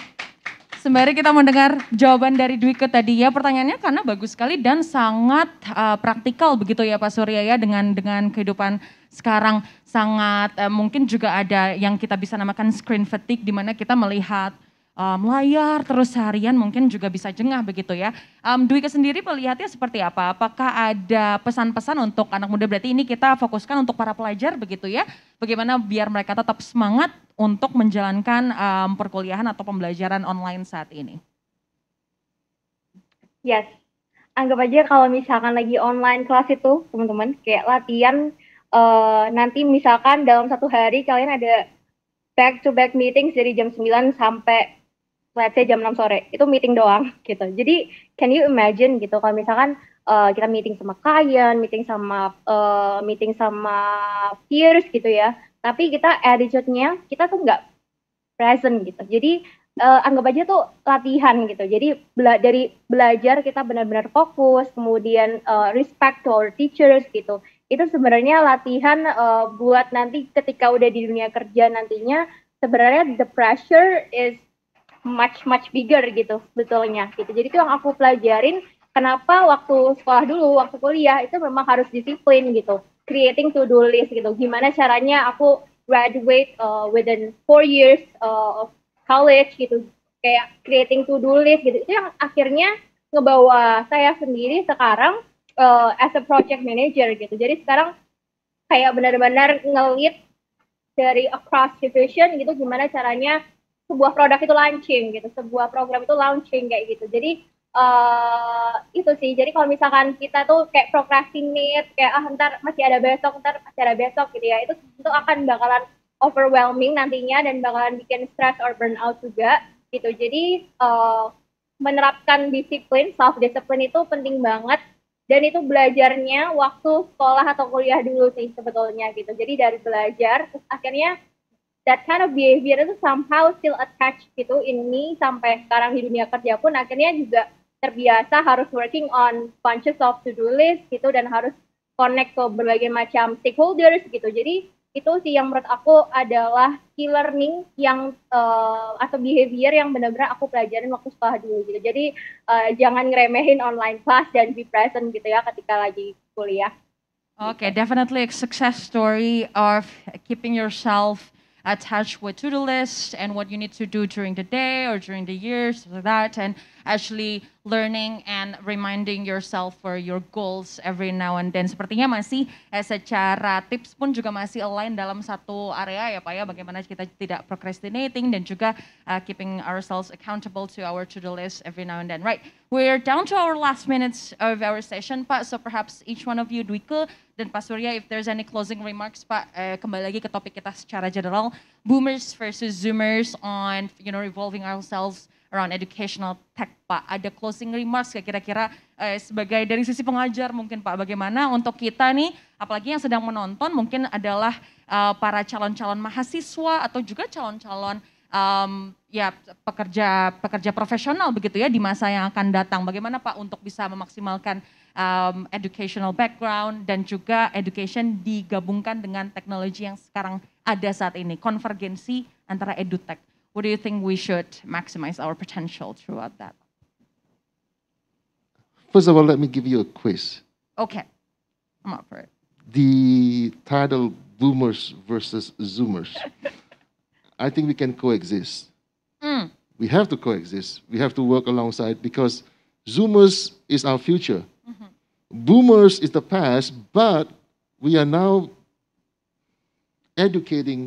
Sembari kita mendengar jawaban dari Dwike tadi ya, pertanyaannya karena bagus sekali dan sangat uh, praktikal begitu ya Pak Surya ya dengan dengan kehidupan sekarang sangat uh, mungkin juga ada yang kita bisa namakan screen fatigue di mana kita melihat um, layar terus seharian mungkin juga bisa jengah begitu ya. Um, Dwi ke sendiri melihatnya seperti apa? Apakah ada pesan-pesan untuk anak muda berarti ini kita fokuskan untuk para pelajar begitu ya? Bagaimana biar mereka tetap semangat untuk menjalankan um, perkuliahan atau pembelajaran online saat ini? Yes, anggap aja kalau misalkan lagi online kelas itu teman-teman kayak latihan uh, nanti misalkan dalam satu hari kalian ada back to back meetings dari jam 9 sampai let's say jam 6 sore itu meeting doang gitu jadi can you imagine gitu kalau misalkan uh, kita meeting sama klien meeting sama uh, meeting sama peers gitu ya tapi kita attitude-nya kita tuh nggak present gitu jadi uh, anggap aja tuh latihan gitu jadi bela dari belajar kita benar-benar fokus kemudian uh, respect to our teachers gitu itu sebenarnya latihan uh, buat nanti ketika udah di dunia kerja nantinya sebenarnya the pressure is much much bigger gitu betulnya gitu. Jadi itu yang aku pelajarin kenapa waktu sekolah dulu, waktu kuliah itu memang harus disiplin gitu. Creating to do list gitu. Gimana caranya aku graduate uh, within four years uh, of college gitu. Kayak creating to do list gitu. Itu yang akhirnya ngebawa saya sendiri sekarang uh, as a project manager gitu. Jadi sekarang kayak benar-benar ngelit dari across division gitu gimana caranya sebuah produk itu launching gitu, sebuah program itu launching kayak gitu. Jadi uh, itu sih. Jadi kalau misalkan kita tuh kayak procrastinate, kayak ah ntar masih ada besok, ntar masih ada besok gitu ya, itu tentu akan bakalan overwhelming nantinya dan bakalan bikin stress or burnout juga gitu. Jadi uh, menerapkan disiplin, self discipline itu penting banget dan itu belajarnya waktu sekolah atau kuliah dulu sih sebetulnya gitu. Jadi dari belajar terus akhirnya that kind of behavior itu somehow still attached gitu in me sampai sekarang di dunia kerja pun akhirnya juga terbiasa harus working on bunches of to-do list gitu dan harus connect ke berbagai macam stakeholders gitu. Jadi itu sih yang menurut aku adalah key learning yang uh, atau behavior yang benar-benar aku pelajarin waktu sekolah dulu gitu. Jadi uh, jangan ngeremehin online class dan be present gitu ya ketika lagi kuliah. Okay, definitely a success story of keeping yourself attached with to-do list and what you need to do during the day or during the year, stuff that, and actually learning and reminding yourself for your goals every now and then. Sepertinya masih eh, secara tips pun juga masih align dalam satu area ya Pak ya, bagaimana kita tidak procrastinating dan juga uh, keeping ourselves accountable to our to-do list every now and then. Right, we're down to our last minutes of our session Pak, so perhaps each one of you Dwike dan Pak Surya if there's any closing remarks Pak, eh, kembali lagi ke topik kita secara general, boomers versus zoomers on you know revolving ourselves around educational tech, Pak. Ada closing remarks ya kira-kira eh, sebagai dari sisi pengajar mungkin Pak, bagaimana untuk kita nih, apalagi yang sedang menonton mungkin adalah eh, para calon-calon mahasiswa atau juga calon-calon um, ya pekerja pekerja profesional begitu ya di masa yang akan datang. Bagaimana Pak untuk bisa memaksimalkan um, educational background dan juga education digabungkan dengan teknologi yang sekarang ada saat ini, konvergensi antara edutech. what do you think we should maximize our potential throughout that? First of all, let me give you a quiz. Okay, I'm up for it. The title Boomers versus Zoomers. I think we can coexist. Mm. We have to coexist. We have to work alongside because Zoomers is our future. Mm -hmm. Boomers is the past, but we are now educating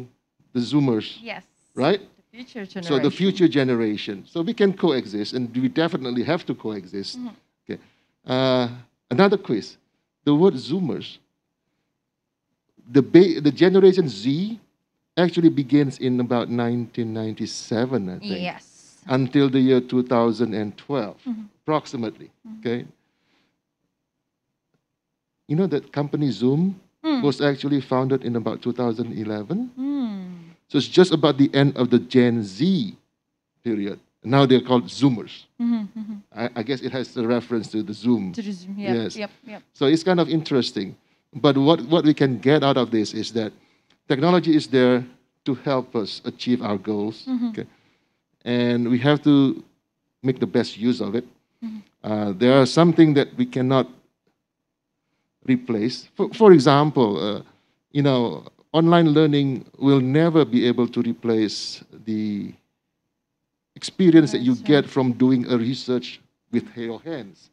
the Zoomers. Yes. Right? Future generation. So the future generation. So we can coexist, and we definitely have to coexist. Mm -hmm. Okay. Uh, another quiz. The word Zoomers. The, the generation Z actually begins in about 1997, I think. Yes. Until the year 2012, mm -hmm. approximately. Mm -hmm. Okay. You know that company Zoom mm. was actually founded in about 2011. Hmm. So it's just about the end of the Gen Z period. Now they're called Zoomers. Mm-hmm, mm-hmm. I, I, guess it has a reference to the Zoom. To the Zoom, yeah, yes. Yep, yep. So it's kind of interesting. But what, what we can get out of this is that technology is there to help us achieve our goals. Mm-hmm. Okay? And we have to make the best use of it. Mm-hmm. Uh, there are something that we cannot replace. For, for example, uh, you know, online learning will never be able to replace the experience that you get from doing a research with your hands.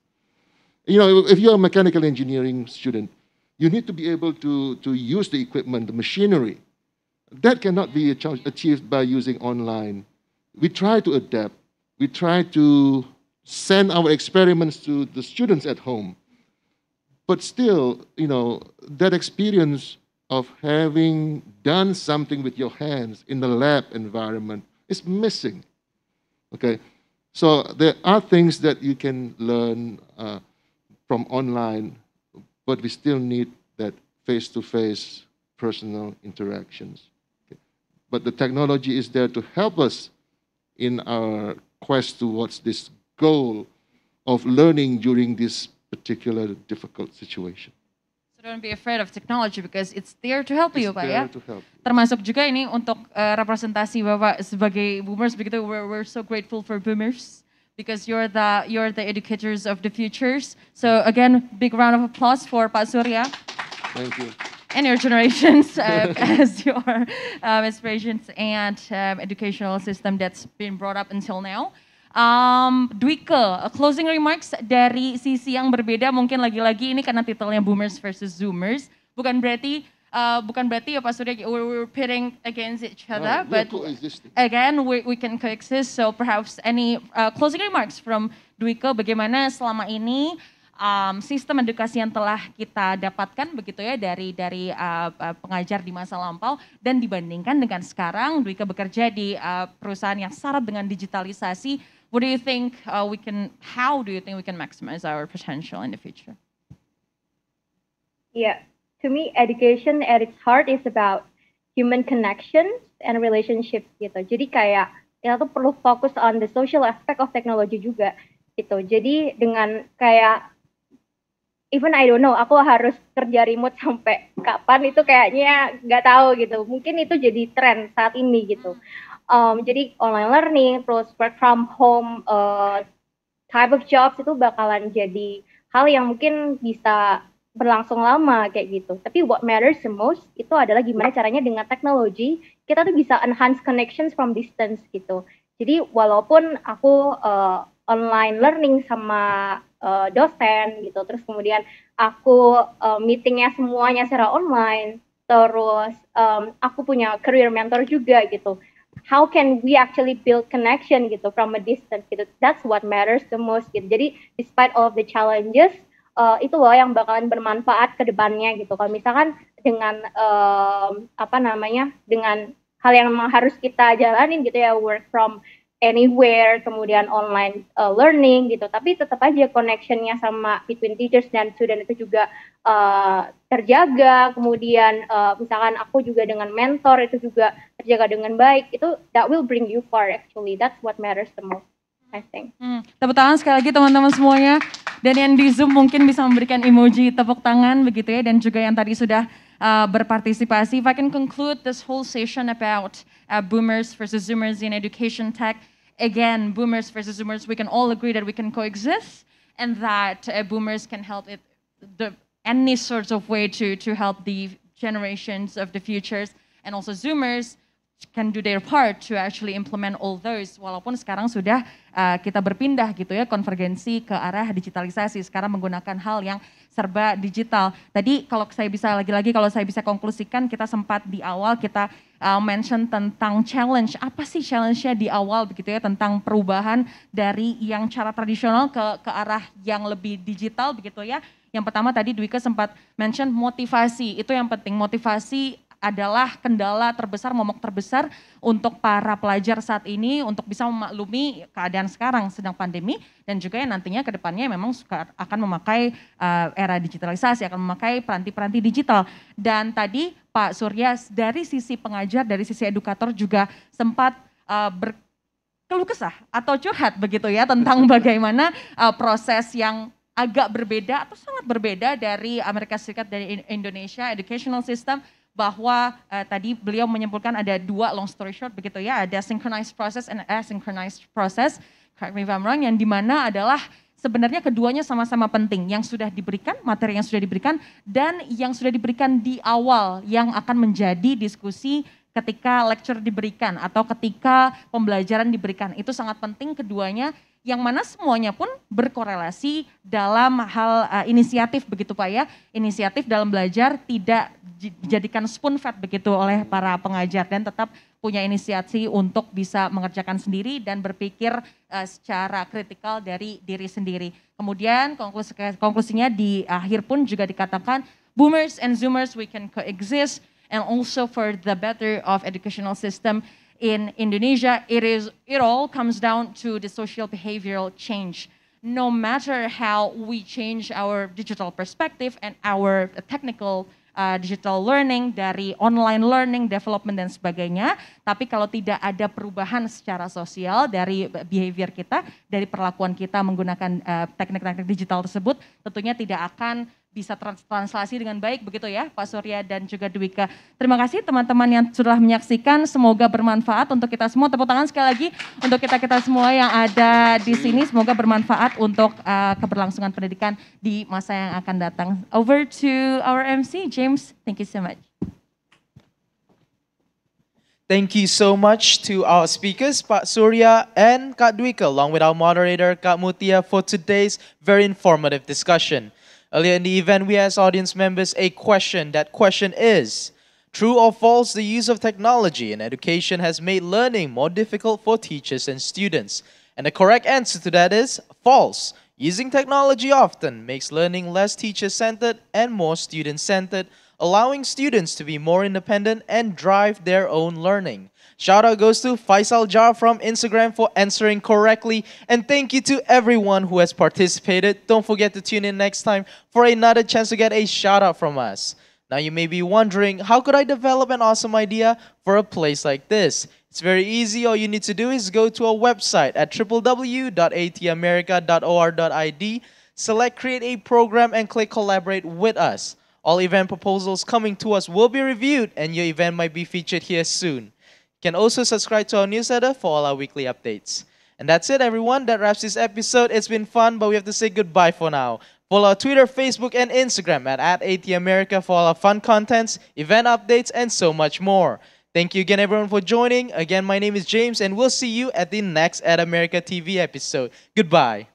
You know, if you're a mechanical engineering student, you need to be able to, to use the equipment, the machinery. That cannot be achieved by using online. We try to adapt. We try to send our experiments to the students at home. But still, you know, that experience of having done something with your hands in the lab environment is missing. Okay, so there are things that you can learn uh, from online, but we still need that face to face personal interactions. Okay. But the technology is there to help us in our quest towards this goal of learning during this particular difficult situation. Don't be afraid of technology because it's there to help it's you, Pak ya. To help. Termasuk juga ini untuk uh, representasi Bapak sebagai boomers begitu we're, we're so grateful for boomers because you're the you're the educators of the futures. So again, big round of applause for Pak Surya. Thank you. And your generations eh, as your um, inspirations and um, educational system that's been brought up until now. um, Dwike, closing remarks dari sisi yang berbeda mungkin lagi-lagi ini karena titelnya Boomers versus Zoomers, bukan berarti uh, bukan berarti ya Pak Surya we're, we're pitting against each other, no, but again we, we can coexist. So perhaps any uh, closing remarks from Dwike bagaimana selama ini um, sistem edukasi yang telah kita dapatkan begitu ya dari dari uh, pengajar di masa lampau dan dibandingkan dengan sekarang Dwika bekerja di uh, perusahaan yang syarat dengan digitalisasi what do you think uh, we can, how do you think we can maximize our potential in the future? Yeah, to me, education at its heart is about human connections and relationships gitu. Jadi kayak kita tuh perlu fokus on the social aspect of technology juga gitu. Jadi dengan kayak even I don't know, aku harus kerja remote sampai kapan itu kayaknya nggak tahu gitu. Mungkin itu jadi tren saat ini gitu um, jadi online learning terus work from home uh, type of jobs itu bakalan jadi hal yang mungkin bisa berlangsung lama kayak gitu. Tapi what matters the most itu adalah gimana caranya dengan teknologi kita tuh bisa enhance connections from distance gitu. Jadi walaupun aku uh, online learning sama uh, dosen gitu, terus kemudian aku uh, meetingnya semuanya secara online, terus um, aku punya career mentor juga gitu how can we actually build connection gitu from a distance gitu that's what matters the most gitu jadi despite all of the challenges uh, itu loh yang bakalan bermanfaat ke depannya gitu kalau misalkan dengan uh, apa namanya dengan hal yang harus kita jalanin gitu ya work from anywhere, kemudian online uh, learning gitu. Tapi tetap aja connectionnya sama between teachers dan student itu juga uh, terjaga. Kemudian uh, misalkan aku juga dengan mentor itu juga terjaga dengan baik. Itu that will bring you far actually. That's what matters the most. I think. Hmm, tepuk tangan sekali lagi teman-teman semuanya. Dan yang di Zoom mungkin bisa memberikan emoji tepuk tangan begitu ya. Dan juga yang tadi sudah uh, berpartisipasi. If I can conclude this whole session about uh, boomers versus zoomers in education tech, again, boomers versus zoomers, we can all agree that we can coexist and that uh, boomers can help it, the, any sorts of way to, to help the generations of the futures and also zoomers can do their part to actually implement all those walaupun sekarang sudah uh, kita berpindah gitu ya konvergensi ke arah digitalisasi sekarang menggunakan hal yang serba digital. Tadi kalau saya bisa lagi-lagi kalau saya bisa konklusikan kita sempat di awal kita uh, mention tentang challenge. Apa sih challenge-nya di awal begitu ya tentang perubahan dari yang cara tradisional ke ke arah yang lebih digital begitu ya. Yang pertama tadi Dwika sempat mention motivasi. Itu yang penting motivasi adalah kendala terbesar, momok terbesar untuk para pelajar saat ini untuk bisa memaklumi keadaan sekarang sedang pandemi dan juga yang nantinya ke depannya memang suka akan memakai uh, era digitalisasi, akan memakai peranti-peranti digital. Dan tadi Pak Surya dari sisi pengajar, dari sisi edukator juga sempat uh, eh, ber keluh kesah atau curhat begitu ya tentang bagaimana uh, proses yang agak berbeda atau sangat berbeda dari Amerika Serikat dari Indonesia educational system bahwa uh, tadi beliau menyimpulkan ada dua long story short begitu ya, ada synchronized process and asynchronized process, correct me if I'm wrong, yang dimana adalah sebenarnya keduanya sama-sama penting, yang sudah diberikan, materi yang sudah diberikan, dan yang sudah diberikan di awal yang akan menjadi diskusi ketika lecture diberikan atau ketika pembelajaran diberikan. Itu sangat penting keduanya yang mana semuanya pun berkorelasi dalam hal uh, inisiatif begitu Pak ya. Inisiatif dalam belajar tidak dijadikan spoon fed begitu oleh para pengajar dan tetap punya inisiasi untuk bisa mengerjakan sendiri dan berpikir uh, secara kritikal dari diri sendiri. Kemudian konklusi, konklusinya di akhir pun juga dikatakan boomers and zoomers we can coexist and also for the better of educational system in Indonesia, it, is, it all comes down to the social behavioral change. No matter how we change our digital perspective and our uh, technical uh, digital learning, dari online learning, development dan sebagainya, tapi kalau tidak ada perubahan secara sosial dari uh, behavior kita, dari perlakuan kita menggunakan uh, teknik-teknik uh, teknik -teknik digital tersebut, tentunya tidak akan bisa translasi dengan baik begitu ya Pak Surya dan juga Dwika. Terima kasih teman-teman yang sudah menyaksikan, semoga bermanfaat untuk kita semua. Tepuk tangan sekali lagi untuk kita-kita semua yang ada di sini, semoga bermanfaat untuk uh, keberlangsungan pendidikan di masa yang akan datang. Over to our MC James, thank you so much. Thank you so much to our speakers, Pak Surya and Kak Dwika, along with our moderator, Kak Mutia, for today's very informative discussion. Earlier in the event, we asked audience members a question. That question is True or false, the use of technology in education has made learning more difficult for teachers and students? And the correct answer to that is false. Using technology often makes learning less teacher centered and more student centered, allowing students to be more independent and drive their own learning. Shout out goes to Faisal Jar from Instagram for answering correctly. And thank you to everyone who has participated. Don't forget to tune in next time for another chance to get a shout out from us. Now you may be wondering, how could I develop an awesome idea for a place like this? It's very easy. All you need to do is go to our website at www.atamerica.or.id, select create a program and click collaborate with us. All event proposals coming to us will be reviewed and your event might be featured here soon. You can also subscribe to our newsletter for all our weekly updates. And that's it, everyone. That wraps this episode. It's been fun, but we have to say goodbye for now. Follow our Twitter, Facebook, and Instagram at, at ATAmerica for all our fun contents, event updates, and so much more. Thank you again, everyone, for joining. Again, my name is James, and we'll see you at the next At America TV episode. Goodbye.